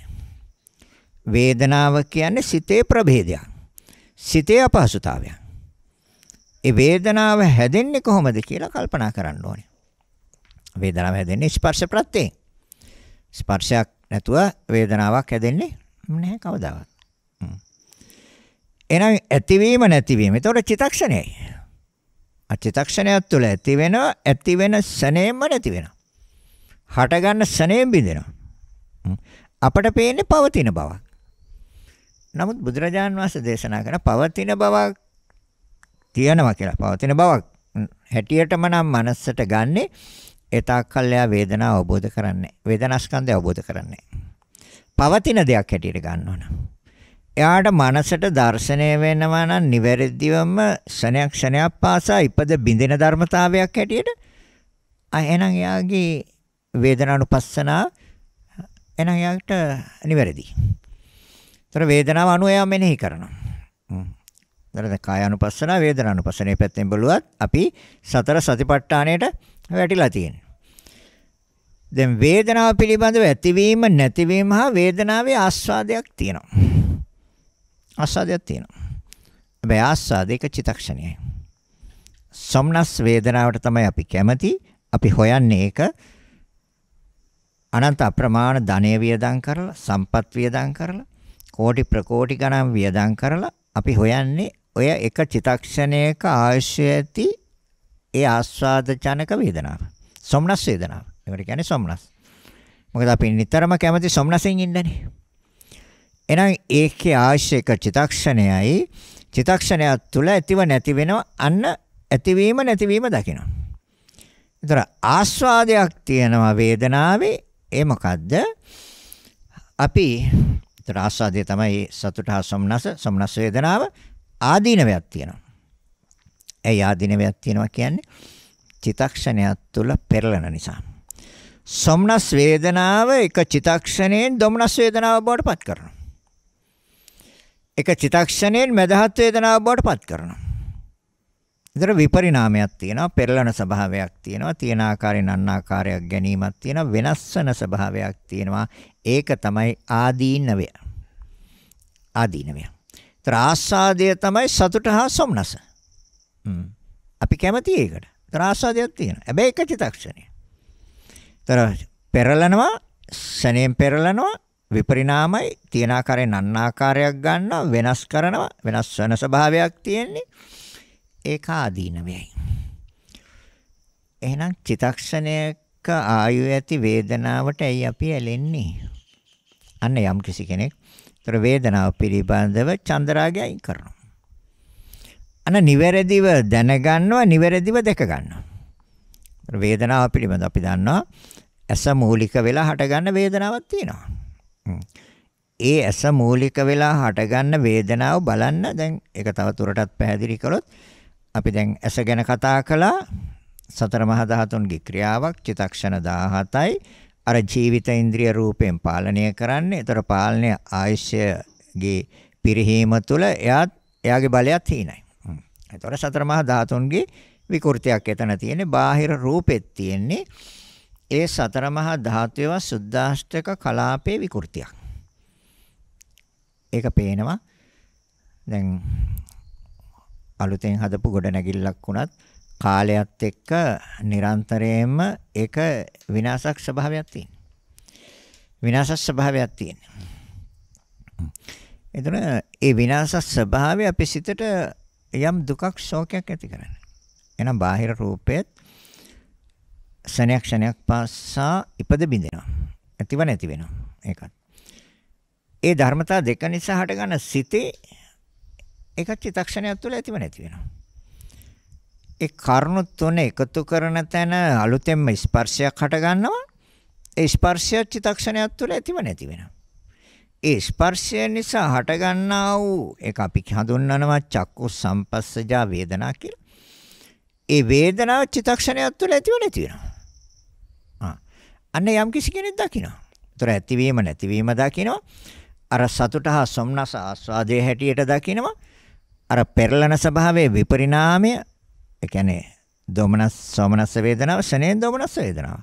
වේදනාව කියන්නේ සිතේ ප්‍රභේදයක්. සිතේ අපහසුතාවයක්. ඒ වේදනාව හැදෙන්නේ කොහොමද කියලා කල්පනා කරන්න ඕනේ. වේදනාව හැදෙන්නේ ස්පර්ශ ප්‍රත්‍යයෙන්. ස්පර්ශයක් නැතුව වේදනාවක් හැදෙන්නේ නැහැ කවදාවත්. එහෙනම් ඇතිවීම නැතිවීම. ඒතකොට චිතක්ෂණයයි. අචිතක්ෂණයක් තුළ ඇති වෙනවා, ඇති වෙන සනේම නැති වෙනවා. හට ගන්න සනේම බිඳෙනවා. අපට පේන්නේ පවතින බවක්. නමුත් බුදුරජාන් වහන්සේ දේශනා කරන පවතින බවක් තියෙනවා කියලා. පවතින බවක් හැටියටම නම් මනසට ගන්නේ ඒ තාක්කල්ය වේදනාව අවබෝධ කරන්නේ. වේදනාස්කන්ධය අවබෝධ කරන්නේ. පවතින දෙයක් හැටියට ගන්න ඕන. එයාට මනසට දැర్శණය වෙනවා නම් නිවැරදිවම ශණයක් ශණයක් පාසා ඉපද බිඳින ධර්මතාවයක් හැටියට එහෙනම් එයාගේ වේදනානුපස්සනා එහෙනම් එයාට නිවැරදි. ඒතර වේදනාව අනුව එයා මෙනෙහි කරනවා. හ්ම්. ඒතර කායानुපස්සනා වේදනානුපස්සනේ පැත්තෙන් බලුවත් අපි සතර සතිපට්ඨානයට වැටිලා තියෙනවා. දැන් වේදනාව පිළිබඳව ඇතිවීම නැතිවීම හා වේදනාවේ ආස්වාදයක් තියෙනවා. ආස්වාදයක් තියෙනවා. හැබැයි ආස්වාද එක චිතක්ෂණයයි. සොම්නස් වේදනාවට තමයි අපි කැමති. අපි හොයන්නේ ඒක. අනන්ත අප්‍රමාණ ධනෙ වියදම් කරලා, සම්පත් වියදම් කරලා, කෝටි ප්‍රකෝටි ගණන් වියදම් කරලා අපි හොයන්නේ ඔය එක චිතක්ෂණයක ආශ්‍රය ඇති ඒ ආස්වාද ජනක වේදනාව. සොම්නස් වේදනාව. මේකට කියන්නේ සොම්නස්. මොකද අපි නිතරම කැමති සොම්නසෙන් ඉන්නනේ. එහෙනම් ඒකේ ආශ්‍රයක චිතක්ෂණයයි චිතක්ෂණය තුළ ඇතිව නැති වෙනව අන්න ඇතිවීම නැතිවීම දකිනවා. ඒතර ආස්වාදයක් තියෙනවා වේදනාවේ ඒ මොකද්ද? අපි ඒතර ආස්වාදය තමයි සතුට හා සොම්නස සොම්නස් වේදනාව ආදීනවයක් තියෙනවා. ඒ ආදීනවයක් තියෙනවා කියන්නේ චිතක්ෂණයක් තුළ පෙරලන නිසා. සොම්නස් වේදනාව එක චිතක්ෂණයෙන් දොම්නස් වේදනාව බවට පත් කරනවා. එක චිතක්ෂණයෙන් මදහත් වේදනාව බවට පත් කරනවා. ඒතර විපරිණාමයක් තියෙනවා, පෙරලන ස්වභාවයක් තියෙනවා, තියෙන ආකාරයෙන් අන් ආකාරයක් ගැනීමක් තියෙනවා, වෙනස් වෙන ස්වභාවයක් තියෙනවා. ඒක තමයි ආදීනවය. ආදීනවය. ඒතර ආස්වාදය තමයි සතුට හා සොම්නස. අපි කැමති ඒකට. ඒතර ආස්වාදයක් තියෙනවා. හැබැයි එක චිතක්ෂණය. තර පෙරලනවා ශනේම් පෙරලනවා විපරිණාමයි තියෙන ආකාරයෙන් අන්න ආකාරයක් ගන්නවා වෙනස් කරනවා වෙනස් වෙන ස්වභාවයක් තියෙන්නේ ඒක ආදීනමයි එහෙනම් චිතක්ෂණයක ආයු ඇති වේදනාවට ඇයි අපි ඇලෙන්නේ අන්න යම් කිසි කෙනෙක් තර වේදනාව පිළිබඳව චන්දරාගය අයින් කරනවා අන්න නිවැරදිව දැනගන්නවා නිවැරදිව දැක ගන්නවා වේදනාව පිළිබඳ අපි දන්නවා ඇස මූලික වෙලා හටගන්න වේදනාවක් තියෙනවා. ඒ ඇස මූලික වෙලා හටගන්න වේදනාව බලන්න දැන් ඒක තව තුරටත් පැහැදිලි කළොත් අපි දැන් ඇස ගැන කතා කළා සතර මහා ධාතුන්ගේ ක්‍රියාවක් චිතක්ෂණ 17යි අර ජීවිත ඉන්ද්‍රිය රූපයෙන් පාලනය කරන්නේ. ඒතර පාලනය ආයශ්‍යගේ පිරිහීම තුළ එයාත් එයාගේ බලයත් හීනයි. ඒතර සතර මහා ධාතුන්ගේ විකෘතියක් එතන තියෙන්නේ බාහිර රූපෙත් තියෙන්නේ ඒ සතර මහා ධාතුවේ සුද්දාෂ්ටක කලාපේ විකෘතියක්. ඒක පේනවා. දැන් අලුතෙන් හදපු ගොඩනැගිල්ලක් වුණත් කාලයත් එක්ක නිරන්තරයෙන්ම ඒක විනාශක් ස්වභාවයක් තියෙන. විනාශ ස්වභාවයක් තියෙන. එතන ඒ විනාශ ස්වභාවය අපේ සිතට යම් දුකක් ශෝකයක් ඇති කරනවා. එහෙනම් බාහිර රූපෙත් ශණයක් ශණයක් පාසා ඉපද බිඳෙනවා. ඇතිව නැති වෙනවා. ඒකත්. ඒ ධර්මතා දෙක නිසා හටගන්න සිතේ එක චිත්තක්ෂණයක් තුළ ඇතිව නැති වෙනවා. ඒ කරුණු තුන එකතු කරන තැන අලුතෙන්ම ස්පර්ශයක් හටගන්නවා. ඒ ස්පර්ශය චිත්තක්ෂණයක් තුළ ඇතිව නැති වෙනවා. ඒ ස්පර්ශය නිසා හටගන්නා වූ ඒක අපි හඳුන්වනවා චක්කු සම්පස්සජා වේදනා කියලා. ඒ වේදනාව චිත්තක්ෂණයක් තුළ ඇතිව නැති වෙනවා. අන්න යම් කිසි කෙනෙක් දකිනවා. ඒතර ඇතිවීම නැතිවීම දකිනවා. අර සතුට හා සොම්නස ආස්වාදයේ හැටියට දකිනවා. අර පෙරලන ස්වභාවයේ විපරිණාමය ඒ කියන්නේ දොමනස් සොමනස් වේදනාව ශනේන් දොමනස් වේදනාව.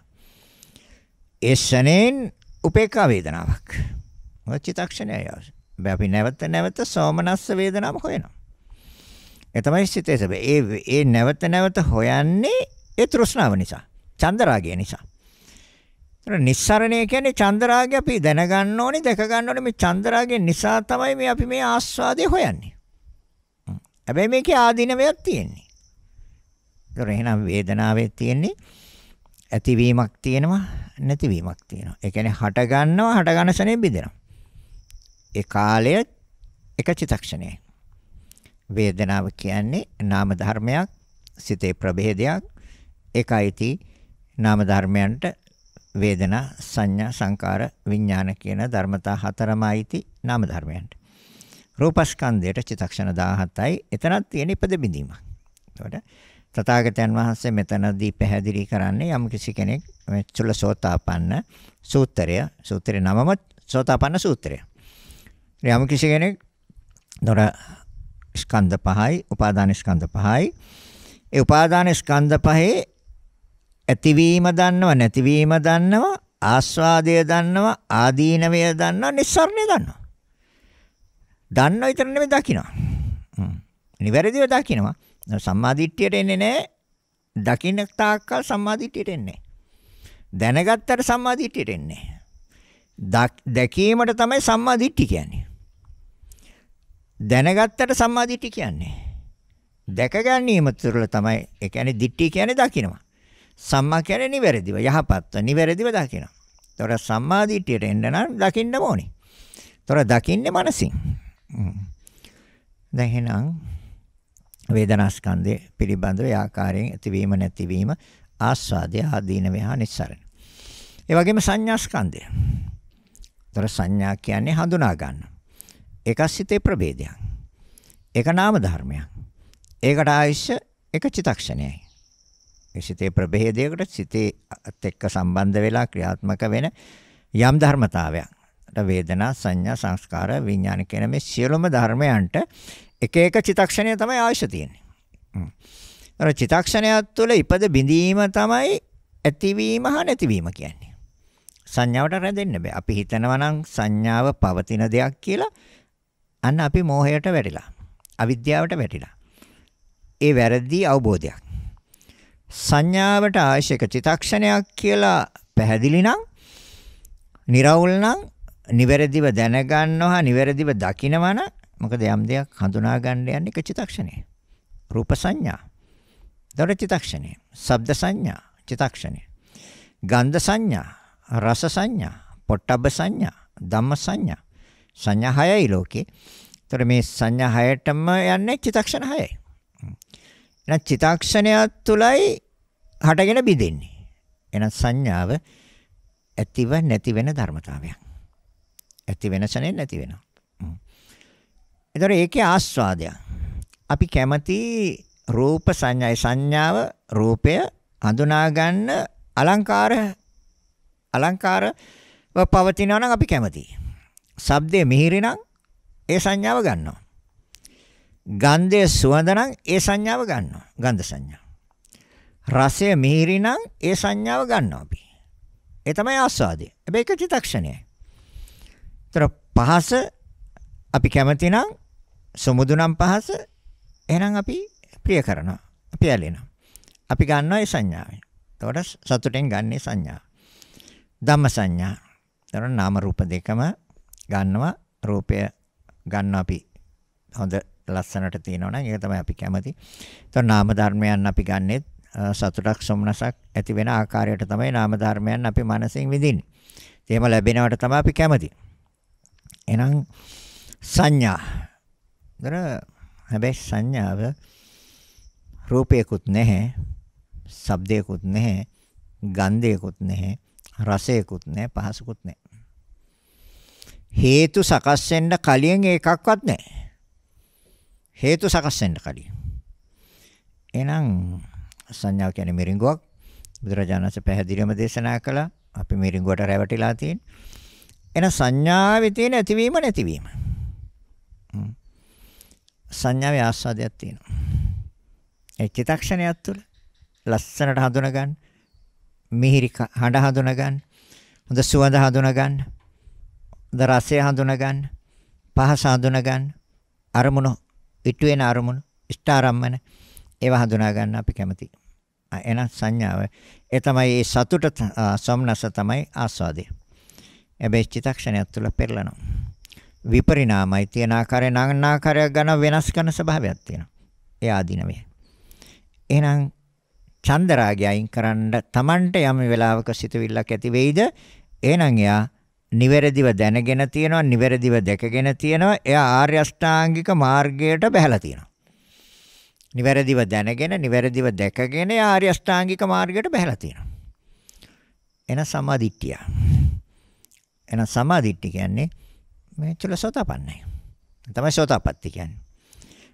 ඒ ශනේන් උපේක්ඛා වේදනාවක්. චිතක්ෂණය. අපි නැවත නැවත සොමනස් වේදනාව හොයනවා. ඒ තමයි සිතේ ඒ ඒ නැවත නැවත හොයන්නේ ඒ තෘෂ්ණාව නිසා. චන්දරාගය නිසා. නිස්සරණය කියන්නේ චන්දරාගය අපි දැනගන්න ඕනේ දැක ගන්න ඕනේ මේ චන්දරාගය නිසා තමයි මේ අපි මේ ආස්වාදේ හොයන්නේ. හැබැයි මේකේ ආධිනවයක් තියෙන්නේ. ඒතර එහෙනම් වේදනාවේ තියෙන්නේ ඇතිවීමක් තියෙනවා නැතිවීමක් තියෙනවා. ඒ කියන්නේ හට ගන්නවා හට ගන්න ශනේ බිඳෙනවා. ඒ කාලය එක චිතක්ෂණයයි. වේදනාව කියන්නේ නාම ධර්මයක් සිතේ ප්‍රභේදයක් ඒකයිති නාම ධර්මයන්ට වේදනා සංඥා සංකාර විඥාන කියන ධර්මතා හතරමයිති නාම ධර්මයන්ට. රූපස්කන්ධයට චිතක්ෂණ 17යි එතනක් තියෙන ඉපද බිඳීමක්. එතකොට තථාගතයන් වහන්සේ මෙතනදී පැහැදිලි කරන්නේ යම්කිසි කෙනෙක් මේ චුල්ලසෝතාපන්න සූත්‍රය සූත්‍රේ නමම සෝතාපන්න සූත්‍රය. යම්කිසි කෙනෙක් දොර ස්කන්ධ පහයි, උපාදාන ස්කන්ධ පහයි. ඒ උපාදාන ස්කන්ධ පහේ ඇතිවීම දන්නවා නැතිවීම දන්නවා ආස්වාදය දන්නවා ආදීනවය දන්නවා නිස්සාරණය දන්නවා. දන්නව විතර නෙමෙයි දකිනවා. නිවැරදිව දකිනවා. සම්මාදිට්ඨියට එන්නේ නැහැ. දකින්න තාක්කල් සම්මාදිට්ඨියට එන්නේ දැනගත්තට සම්මාදිට්ඨියට එන්නේ දැකීමට තමයි සම්මාදිට්ඨිය කියන්නේ. දැනගත්තට සම්මාදිට්ඨිය කියන්නේ. දැක ගැනීම තුළ තමයි ඒ කියන්නේ දිට්ඨිය කියන්නේ දකිනවා. සම්මා කියන්නේ නිවැරදිව යහපත්ව නිවැරදිව දකිනවා. ඒතොර සම්මා දිටියට එන්න නම් දකින්න ඕනේ. ඒතොර දකින්නේ මනසින්. දැන් එහෙනම් වේදනාස්කන්ධය පිළිබඳව ආකාරයෙන් ඇතිවීම නැතිවීම ආස්වාදය ආදීන වේහා නිස්සරණ. ඒ වගේම සංඥාස්කන්ධය. ඒතොර සංඥා කියන්නේ හඳුනා ගන්න. එකසිතේ ප්‍රභේදයක්. එක නාම ධර්මයක්. ඒකට ආයශ්‍ය එක චිතක්ෂණයයි. සිතේ ප්‍රභේදයකට සිතේත් එක්ක සම්බන්ධ වෙලා ක්‍රියාත්මක වෙන යම් ධර්මතාවයක්. වේදනා සංඥා සංස්කාර විඥාන කියන මේ සියලුම ධර්මයන්ට එක එක චිතක්ෂණය තමයි අවශ්‍ය තියෙන්නේ. අර චිතක්ෂණය තුළ ඉපද බිඳීම තමයි ඇතිවීම හා නැතිවීම කියන්නේ. සංඥාවට රැඳෙන්න බෑ. අපි හිතනවා නම් සංඥාව පවතින දෙයක් කියලා අන්න අපි මෝහයට වැටිලා. අවිද්‍යාවට වැටිලා. ඒ වැරදි අවබෝධයක්. සංඥාවට ආශයක චිතක්ෂණයක් කියලා පැහැදිලි නම් निराවුල් නම් නිවැරදිව දැනගන්නවා නිවැරදිව දකිනවන මොකද යම් දෙයක් හඳුනා ගන්න යන්නේ එක චිතක්ෂණේ රූප සංඥා දොර චිතක්ෂණේ ශබ්ද සංඥා චිතක්ෂණේ ගන්ධ සංඥා රස සංඥා පොට්ටබ්බ සංඥා ධම්ම සංඥා සංඥා හයයි ලෝකේ. ඒතර මේ සංඥා හයටම යන්නේ චිතක්ෂණ හයයි. එහෙනම් චිතාක්ෂණයක් තුලයි හටගෙන බිඳෙන්නේ. එහෙනම් සංඥාව ඇතිව නැති වෙන ධර්මතාවයක්. ඇති වෙනසනේ නැති වෙනවා. එතකොට ඒකේ ආස්වාදය. අපි කැමති රූප සංඥායි සංඥාව රූපය හඳුනා ගන්න අලංකාර අලංකාරව පවතිනවා නම් අපි කැමතියි. ශබ්දයේ මිහිරිනම් ඒ සංඥාව ගන්නවා. ගන්ධය සුවඳ නම් ඒ සංඥාව ගන්නවා. ගන්ධ සංඥා. රසය මිහිරි නම් ඒ සංඥාව ගන්නවා අපි. ඒ තමයි ආස්වාදය. හැබැයි ඒක චිතක්ෂණයයි. ඒතර පහස අපි කැමති නම් සමුදු නම් පහස එහෙනම් අපි ප්‍රිය කරනවා. අපි ඇලෙනවා. අපි ගන්නවා ඒ සංඥාවෙන්. එතකොට සතුටෙන් ගන්නේ සංඥා. ධම්ම සංඥා. එතකොට නාම රූප දෙකම ගන්නවා රූපය ගන්නවා අපි හොඳ ලස්සනට තියෙනවා නම් ඒක තමයි අපි කැමති. ඒතකොට නාම ධර්මයන් අපි ගන්නෙත් සතුටක් සොම්නසක් ඇති වෙන ආකාරයට තමයි නාම ධර්මයන් අපි මනසින් විඳින්නේ. එහෙම ලැබෙනවට තමයි අපි කැමති. එහෙනම් සංඥා. දර හැබැයි සංඥාව රූපයකුත් නැහැ. ශබ්දයකුත් නැහැ. ගන්ධයකුත් නැහැ. රසයකුත් නැහැ. පහසකුත් නැහැ. හේතු සකස් වෙන්න කලින් ඒකක්වත් නැහැ. හේතු සකස් වෙන්න කලින්. එහෙනම් සංඥාව කියන්නේ මිරිඟුවක්. බුදුරජාණන්සේ පැහැදිලිවම දේශනා කළා. අපි මිරිඟුවට රැවටිලා තියෙන. එහෙනම් සංඥාවේ තියෙන ඇතිවීම නැතිවීම. සංඥාවේ ආස්වාදයක් තියෙනවා. ඒ චිතක්ෂණයක් තුළ ලස්සනට හඳුනා ගන්න. මිහිරි හඬ හඳුනා ගන්න. හොඳ සුවඳ හඳුනා ගන්න. හොඳ රසය හඳුනා ගන්න. පහස හඳුනා ගන්න. අරමුණු ඉටු වෙන අරමුණු, ඉෂ්ඨ ආරම්මන ඒවා හඳුනා ගන්න අපි කැමතියි. එහෙනම් සංඥාව ඒ තමයි ඒ සතුට සොම්නස තමයි ආස්වාදය. හැබැයි චිතක්ෂණයක් තුළ පෙරලනවා. විපරිණාමයි තියෙන ආකාරය නාන ආකාරයක් ගන්න වෙනස් කරන ස්වභාවයක් තියෙනවා. ඒ ආධිනවේ. එහෙනම් චන්දරාගය අයින් කරන්න Tamanට යම් වෙලාවක සිතවිල්ලක් ඇති වෙයිද? එහෙනම් එයා නිවැරදිව දැනගෙන තියෙනවා නිවැරදිව දැකගෙන තියෙනවා එයා ආර්ය අෂ්ටාංගික මාර්ගයට බැහැලා තියෙනවා නිවැරදිව දැනගෙන නිවැරදිව දැකගෙන එයා ආර්ය අෂ්ටාංගික මාර්ගයට බැහැලා තියෙනවා එන සමාධිට්ඨිය එන සමාධිට්ඨිය කියන්නේ මේ චුල සෝතපන්නයි තමයි සෝතපත්ති කියන්නේ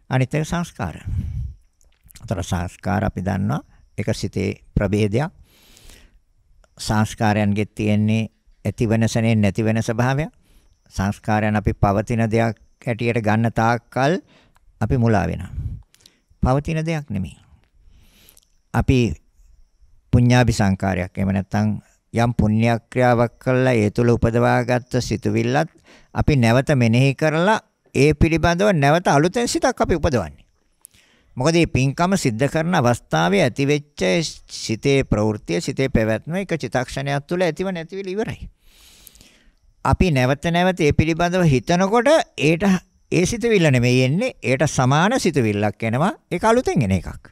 අනිත් එක සංස්කාර අතර සංස්කාර අපි දන්නවා එක සිතේ ප්‍රභේදයක් සංස්කාරයන්ගෙත් තියෙන්නේ ඇති වෙනසනේ නැති වෙන ස්වභාවය සංස්කාරයන් අපි පවතින දෙයක් හැටියට ගන්න තාක්කල් අපි මුලා වෙනවා. පවතින දෙයක් නෙමෙයි. අපි පුඤ්ඤාභි සංකාරයක් එහෙම නැත්නම් යම් පුණ්‍යක්‍රියාවක් කළා ඒ තුළ උපදවාගත්ත සිතුවිල්ලත් අපි නැවත මෙනෙහි කරලා ඒ පිළිබඳව නැවත අලුතෙන් සිතක් අපි උපදවන්නේ. මොකද මේ පින්කම සිද්ධ කරන අවස්ථාවේ ඇතිවෙච්ච සිතේ ප්‍රවෘත්තිය සිතේ පැවැත්ම එක චිතක්ෂණයක් තුළ ඇතිව නැතිවිලි ඉවරයි. අපි නැවත නැවත ඒ පිළිබඳව හිතනකොට ඒට ඒ සිතවිල්ල නෙමෙයි එන්නේ ඒට සමාන සිතවිල්ලක් එනවා ඒක අලුතෙන් එන එකක්.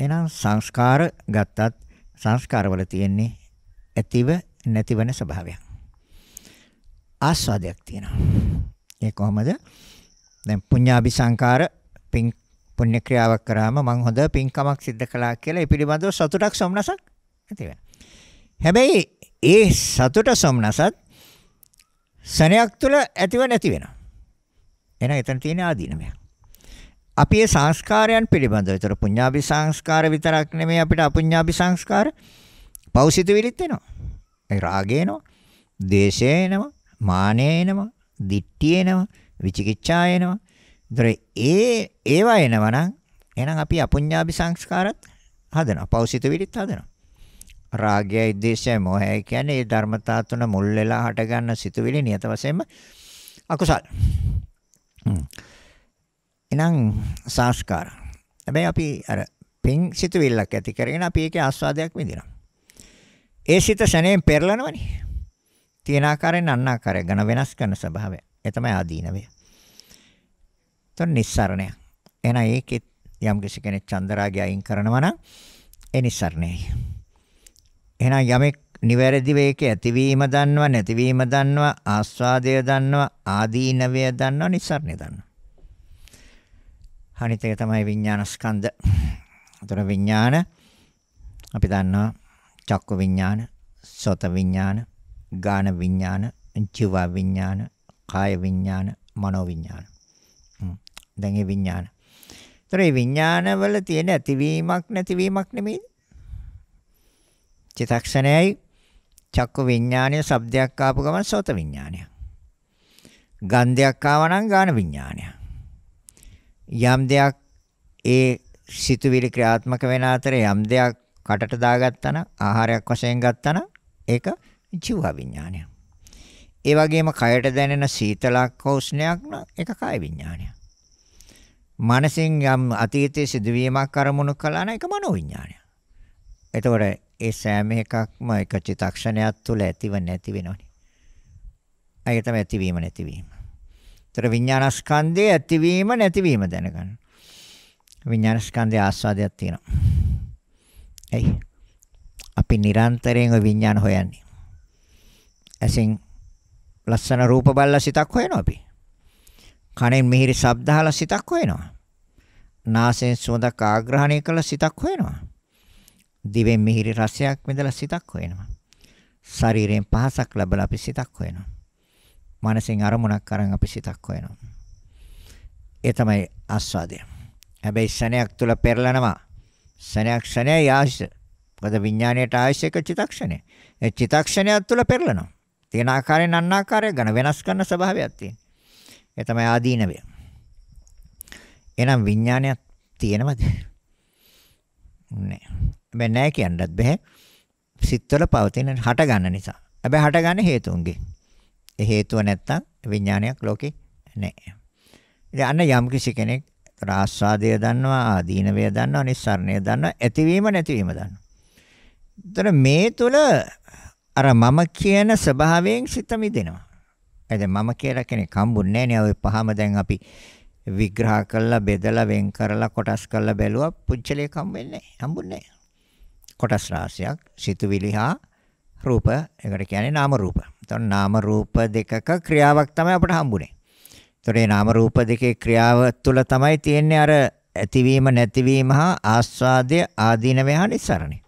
එහෙනම් සංස්කාර ගත්තත් සංස්කාරවල තියෙන්නේ ඇතිව නැතිවන ස්වභාවයක්. ආස්වාදයක් තියෙනවා. ඒ කොහමද? දැන් පුඤ්ඤාභි සංකාර පින් පුණ්‍ය ක්‍රියාවක් කරාම මං හොඳ පින්කමක් සිද්ධ කළා කියලා ඒ පිළිබඳව සතුටක් සොම්නසක් ඇති හැබැයි ඒ සතුට සොම්නසත් සනයක් තුළ ඇතිව නැති වෙනවා. එහෙනම් එතන තියෙන ආදීනමය. අපි මේ සංස්කාරයන් පිළිබඳව විතර පුඤ්ඤාභි සංස්කාර විතරක් නෙමෙයි අපිට අපුඤ්ඤාභි සංස්කාර පෞසිතවිලිත් එනවා. ඒ රාගේනවා, දේශේනවා, මානේනවා, දිට්ඨියේනවා, විචිකිච්ඡායේනවා ඒතර ඒ ඒවා එනවනම් එහෙනම් අපි අපුඤ්ඤාභි සංස්කාරත් හදනවා. පෞසිත විරිත් හදනවා. රාගයයි ද්වේෂයයි මොහයයි කියන්නේ ඒ ධර්මතා තුන මුල් වෙලා හටගන්න සිතුවිලි නියත වශයෙන්ම අකුසල්. එහෙනම් සංස්කාර. හැබැයි අපි අර පින් සිතුවිල්ලක් ඇති කරගෙන අපි ඒකේ ආස්වාදයක් විඳිනවා. ඒ සිත ශනේම් පෙරලනවනේ. තියෙන ආකාරයෙන් අන්න ආකාරය ඝන වෙනස් කරන ස්වභාවය. ඒ තමයි ආදීනවය. එතකොට නිස්සරණය. එහෙනම් ඒකෙත් යම් කෙනෙක් චන්දරාගය අයින් කරනවා නම් ඒ නිස්සරණයයි. එහෙනම් යමෙක් නිවැරදිව ඒකේ ඇතිවීම දන්නවා නැතිවීම දන්නවා ආස්වාදය දන්නවා ආදීනවය දන්නවා නිස්සරණය දන්නවා. අනිත් තමයි විඥානස්කන්ධ. අතන විඥාන අපි දන්නවා චක්ක විඥාන, සොත විඥාන, ගාන විඥාන, ජීව විඥාන, කාය විඥාන, මනෝ විඥාන. දැන් ඒ විඥාන. ඒතර ඒ විඥානවල තියෙන ඇතිවීමක් නැතිවීමක් නෙමෙයිද? චිතක්ෂණයයි චක්ක විඥානය ශබ්දයක් ආපු ගමන් සෝත විඥානය. ගන්ධයක් ආව නම් ගාන විඥානය. යම් දෙයක් ඒ සිතුවිලි ක්‍රියාත්මක වෙන අතර යම් දෙයක් කටට දාගත්තා නම් ආහාරයක් වශයෙන් ගත්තා නම් ඒක ජීව විඥානය. ඒ වගේම කයට දැනෙන සීතලක් හෝ උෂ්ණයක් නම් ඒක කාය විඥානයක්. මනසින් යම් අතීතයේ සිදුවීමක් අරමුණු කළා නම් ඒක මනෝවිඥානය. එතකොට ඒ සෑම එකක්ම එක චිතක්ෂණයක් තුළ ඇතිව නැති වෙනවනේ. ඒක තමයි ඇතිවීම නැතිවීම. ඒතර විඥානස්කන්ධයේ ඇතිවීම නැතිවීම දැනගන්න. විඥානස්කන්ධයේ ආස්වාදයක් තියෙනවා. එයි. අපි නිරන්තරයෙන් ওই විඥාන හොයන්නේ. ඇසින් ලස්සන රූප බලලා සිතක් හොයනවා අපි. කනෙන් මිහිරි ශබ්ද අහලා සිතක් හොයනවා. නාසයෙන් සුවඳක් ආග්‍රහණය කළ සිතක් හොයනවා. දිවෙන් මිහිරි රසයක් විඳලා සිතක් හොයනවා. ශරීරයෙන් පහසක් ලැබලා අපි සිතක් හොයනවා. මනසෙන් අරමුණක් අරන් අපි සිතක් හොයනවා. ඒ තමයි ආස්වාදය. හැබැයි ශණයක් තුල පෙරලනවා. ශණයක් ශණය යාශ. මොකද විඥාණයට ආශයක චිතක්ෂණය. ඒ චිතක්ෂණය තුල පෙරලනවා. තියෙන ආකාරයෙන් අන්න ආකාරය ගන්න වෙනස් කරන ස්වභාවයක් තියෙනවා. ඒ තමයි ආදීනවය. එහෙනම් විඥානයක් තියෙනවද? නෑ. හැබැයි නෑ කියන්නත් බෑ. සිත්වල පවතින හට ගන්න නිසා. හැබැයි හට ගන්න හේතුන්ගේ. ඒ හේතුව නැත්තම් විඥානයක් ලෝකේ නෑ. ඉතින් අන්න යම් කිසි කෙනෙක් ආස්වාදය දන්නවා, ආදීනවය දන්නවා, නිස්සරණය දන්නවා, ඇතිවීම නැතිවීම දන්නවා. ඒතර මේ තුල අර මම කියන ස්වභාවයෙන් සිත මිදෙනවා. එද මම කියලා කෙනෙක් හම්බුන්නේ නැහැ නේ. ඔය පහම දැන් අපි විග්‍රහ කරලා බෙදලා වෙන් කරලා කොටස් කරලා බැලුවා පුච්චලයක් හම් වෙන්නේ හම්බුන්නේ කොටස් රාශියක් සිතුවිලි හා රූප ඒකට කියන්නේ නාම රූප. එතකොට නාම රූප දෙකක ක්‍රියාවක් තමයි අපට හම්බුනේ. එතකොට මේ නාම රූප දෙකේ ක්‍රියාව තුළ තමයි තියෙන්නේ අර ඇතිවීම නැතිවීම හා ආස්වාදය ආදීනවය හා නිස්සරණය.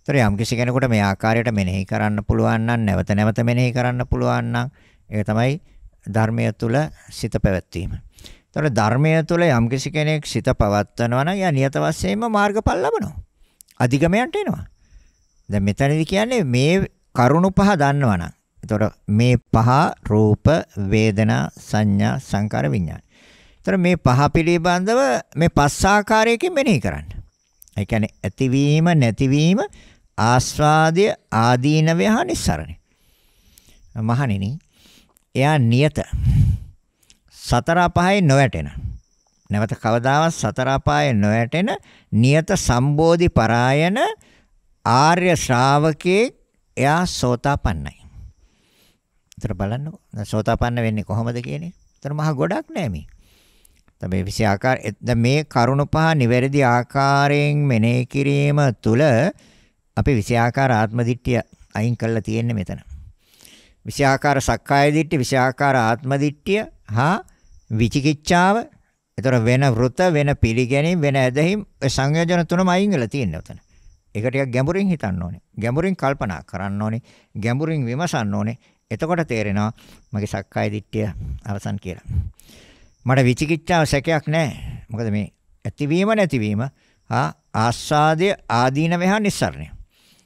ඒතර යම් කිසි කෙනෙකුට මේ ආකාරයට මෙනෙහි කරන්න පුළුවන් නම් නැවත නැවත මෙනෙහි කරන්න පුළුවන් නම් ඒක තමයි ධර්මය තුල සිත පැවැත්වීම. එතකොට ධර්මය තුළ යම්කිසි කෙනෙක් සිත පවත්වනවා නම් යා නියත වශයෙන්ම මාර්ගඵල ලබනවා. අධිගමයන්ට එනවා. දැන් මෙතනදී කියන්නේ මේ කරුණු පහ දන්නවා නම්. එතකොට මේ පහ රූප, වේදනා, සංඥා, සංකාර, විඥාන. එතකොට මේ පහ පිළිබඳව මේ පස් ආකාරයකින් මෙනෙහි කරන්න. ඒ කියන්නේ ඇතිවීම, නැතිවීම, ආස්වාදය, ආදීනවය හා නිස්සරණය. මහණෙනි, එයා නියත සතර අපායේ නොවැටෙන. නැවත කවදාවත් සතර අපායේ නොවැටෙන නියත සම්බෝධි පරායන ආර්ය ශ්‍රාවකේ එයා සෝතාපන්නයි. උතර බලන්නකෝ. දැන් සෝතාපන්න වෙන්නේ කොහොමද කියන්නේ? උතර මහ ගොඩක් නෑ මේ. තමයි විශේෂ ආකාර දැන් මේ කරුණ පහ නිවැරදි ආකාරයෙන් මෙනෙහි කිරීම තුළ අපි විශේෂ ආකාර ආත්මදිට්ඨිය අයින් කරලා තියෙන්නේ මෙතන. විශාකාර සක්කාය දිට්ඨි විශාකාර ආත්ම දිට්ඨිය හා විචිකිච්ඡාව එතකොට වෙන වෘත වෙන පිළිගැනීම වෙන ඇදහිම් සංයෝජන තුනම අයින් වෙලා තියෙනවා උතන. ඒක ටිකක් ගැඹුරින් හිතන්න ඕනේ. ගැඹුරින් කල්පනා කරන්න ඕනේ. ගැඹුරින් විමසන්න ඕනේ. එතකොට තේරෙනවා මගේ සක්කාය දිට්ඨිය අවසන් කියලා. මට විචිකිච්ඡාව සැකයක් නැහැ. මොකද මේ ඇතිවීම නැතිවීම හා ආස්වාදය ආදීන වෙහා නිස්සරණය.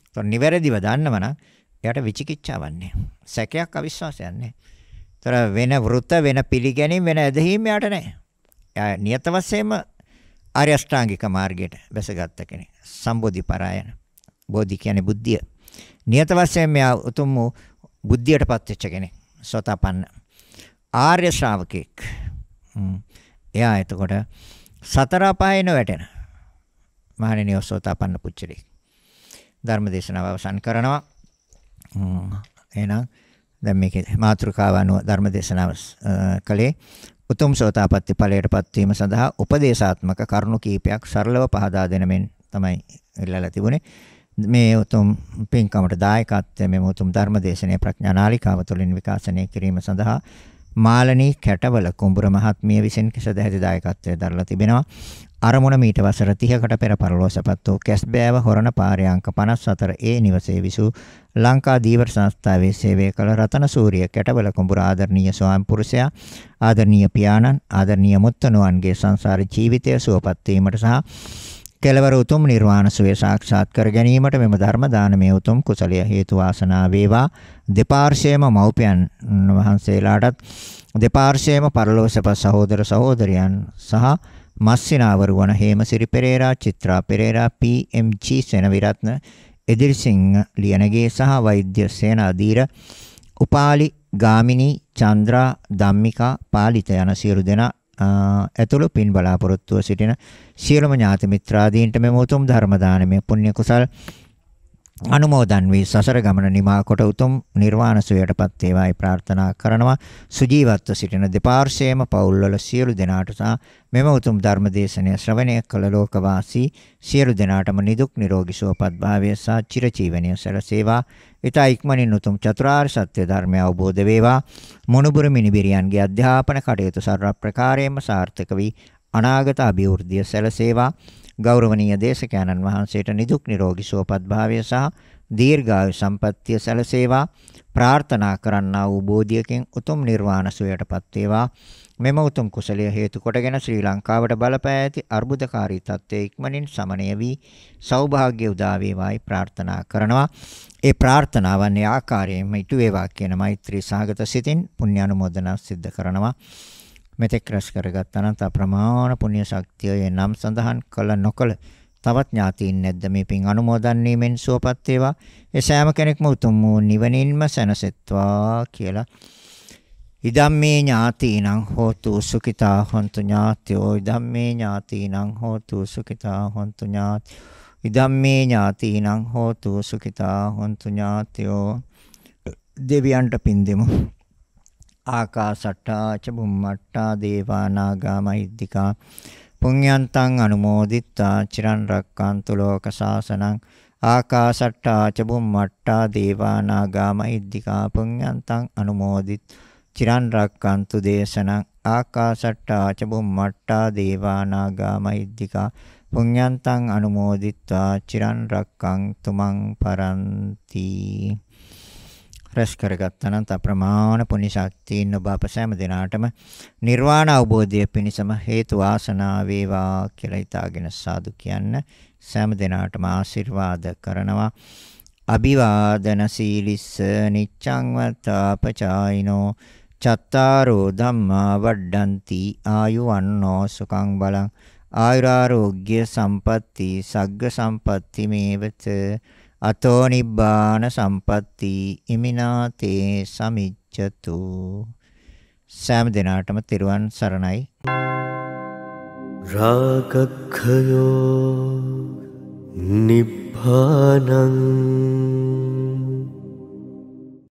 ඒතොර නිවැරදිව දන්නවනම් එයාට විචිකිච්ඡාවක් නැහැ. සැකයක් අවිශ්වාසයක් නැහැ. තර වෙන වෘත වෙන පිළිගැනීම වෙන ඇදහිීම යාට නැහැ. යා නියත වශයෙන්ම ආර්ය අෂ්ටාංගික මාර්ගයට බැසගත් කෙනෙක්. සම්බෝධි පරායන. බෝධි කියන්නේ බුද්ධිය. නියත වශයෙන් මෙයා උතුම් වූ බුද්ධියටපත් වෙච්ච කෙනෙක්. සෝතාපන්න. ආර්ය ශ්‍රාවකෙක්. එයා එතකොට සතර අපායන වැටෙන. මහණෙනි සෝතාපන්න පුච්චලෙක්. ධර්ම දේශනාව අවසන් කරනවා. එහෙනම් දැන් මේකේ මාතෘකාව අනුව ධර්ම දේශනාව කළේ උතුම් සෝතාපට්ටි ඵලයටපත් වීම සඳහා උපදේශාත්මක කරුණු කිහිපයක් සරලව පහදා දෙන මෙන් තමයි ඉල්ලලා තිබුණේ. මේ උතුම් පින්කමට දායකත්වය මේ උතුම් ධර්ම දේශනයේ ප්‍රඥානාලිකාව තුළින් විකාශනය කිරීම සඳහා මාලනී කැටවල කුඹුර මහත්මිය විසින් කෙසදැහැති දායකත්වය දරලා තිබෙනවා. අරමුණ මීට වසර 30කට පෙර පරලෝසපත් වූ කැස්බෑව හොරණ පාරයන්ක 54 ඒ නිවසේ විසූ ලංකා දීවර සංස්ථාවේ සේවය කළ රතනසූරිය කැටවල කුඹුර ආදරණීය ස්වාමි පුරුෂයා ආදරණීය පියාණන් ආදරණීය මුත්තණුවන්ගේ සංසාර ජීවිතය සුවපත් වීමට සහ කෙලවර උතුම් නිර්වාණ සුවය සාක්ෂාත් කර ගැනීමට මෙම ධර්ම දානමය උතුම් කුසලය හේතු වාසනා වේවා දෙපාර්ශ්වයේම මව්පියන් වහන්සේලාටත් දෙපාර්ශ්වයේම පරලෝසපත් සහෝදර සහෝදරයන් සහ මස්සිනාවරු වන හේමසිරි පෙරේරා, චිත්‍රා පෙරේරා, පී.එම්.ජී. සෙනවිරත්න, එදිරිසිංහ ලියනගේ සහ වෛද්‍ය සේනාධීර උපාලි ගාමිණී චන්ද්‍රා ධම්මිකා පාලිත යන සියලු දෙනා ඇතුළු පින් බලාපොරොත්තුව සිටින සියලුම ඥාති මිත්‍රාදීන්ට මෙම උතුම් ධර්ම දානමය පුණ්‍ය කුසල් අනුමෝදන් වී සසර ගමන නිමා කොට උතුම් නිර්වාණ සුවයටපත් වේවායි ප්‍රාර්ථනා කරනවා සුජීවත්ව සිටින දෙපාර්ශ්වයේම පවුල්වල සියලු දෙනාට සහ මෙම උතුම් ධර්ම දේශනය ශ්‍රවණය කළ ලෝකවාසී සියලු දෙනාටම නිදුක් නිරෝගී සුවපත් භාවය සහ චිරජීවනය සැලසේවා ඊට ඉක්මනින් උතුම් චතුරාර්ය සත්‍ය ධර්මය අවබෝධ වේවා මොනුබුරු මිනිබිරියන්ගේ අධ්‍යාපන කටයුතු සර්ව ප්‍රකාරයෙන්ම සාර්ථක වී අනාගත අභිවෘද්ධිය සැලසේවා ගෞරවනීය දේශකයන්න් වහන්සේට නිදුක් නිරෝගී සුවපත් භාවය සහ දීර්ඝායු සම්පන්නිය සැලසේවා ප්‍රාර්ථනා කරන්නා වූ බෝධියකින් උතුම් නිර්වාණ සුවයටපත් වේවා මෙම උතුම් කුසලය හේතු කොටගෙන ශ්‍රී ලංකාවට බලපෑ ඇති අර්බුදකාරී තත්ත්වයේ ඉක්මනින් සමනය වී සෞභාග්‍ය උදා වේවායි ප්‍රාර්ථනා කරනවා ඒ ප්‍රාර්ථනාවන් ආකාරයෙන්ම ඉටු වේවා කියන මෛත්‍රී සහගත සිතින් පුණ්‍ය අනුමෝදනා සිද්ධ කරනවා මෙතෙක් රැස් කරගත්තා නම් අප්‍රමාණ පුණ්‍ය ශක්තිය නම් සඳහන් කළ නොකළ තවත් ඥාතීන් නැද්ද මේ පින් අනුමෝදන් වීමෙන් සුවපත් වේවා ඒ සෑම කෙනෙක්ම උතුම් වූ නිවනින්ම සැනසෙත්වා කියලා ඉදම්මේ ඥාතීනං හෝතු සුඛිතා හොන්තු ඥාත්‍යෝ ඉදම්මේ ඥාතීනං හෝතු සුඛිතා හොන්තු ඥාත්‍යෝ ඉදම්මේ ඥාතීනං හෝතු සුඛිතා හොන්තු ඥාත්‍යෝ දෙවියන්ට පින් දෙමු ආකාසට්ටා ච බුම්මට්ටා දේවානාගා මහිද්దికා පුඤ්ඤන්තං අනුමෝදිත්වා චිරන් රක්칸තු ලෝක සාසනං ආකාසට්ටා ච බුම්මට්ටා දේවානාගා මහිද්దికා පුඤ්ඤන්තං අනුමෝදිත් චිරන් රක්칸තු දේශනං ආකාසට්ටා ච බුම්මට්ටා දේවානාගා මහිද්దికා පුඤ්ඤන්තං අනුමෝදිත්වා චිරන් රක්කං තුමන් පරන්ති රැස් කරගත්තා නම් අප්‍රමාණ පුණ්‍ය ශක්තියින් ඔබ අප සෑම දිනාටම නිර්වාණ අවබෝධය පිණිසම හේතු වාසනා වේවා කියලා හිතාගෙන සාදු කියන්න සෑම දිනාටම ආශිර්වාද කරනවා අභිවාදන සීලිස්ස නිච්ඡං වත්තාපචායිනෝ චත්තාරෝ ධම්මා වඩ්ඩಂತಿ ආයුවන්නෝ සුඛං බලං ආයුරාෝග්‍ය සම්පatti සග්ග සම්පatti මේවත අතෝ නිබ්බාන සම්පatti ඉමිනාතේ සමිච්ඡතු සෑම දිනාටම තිරුවන් සරණයි රාගක්ඛයෝ නිබ්බානං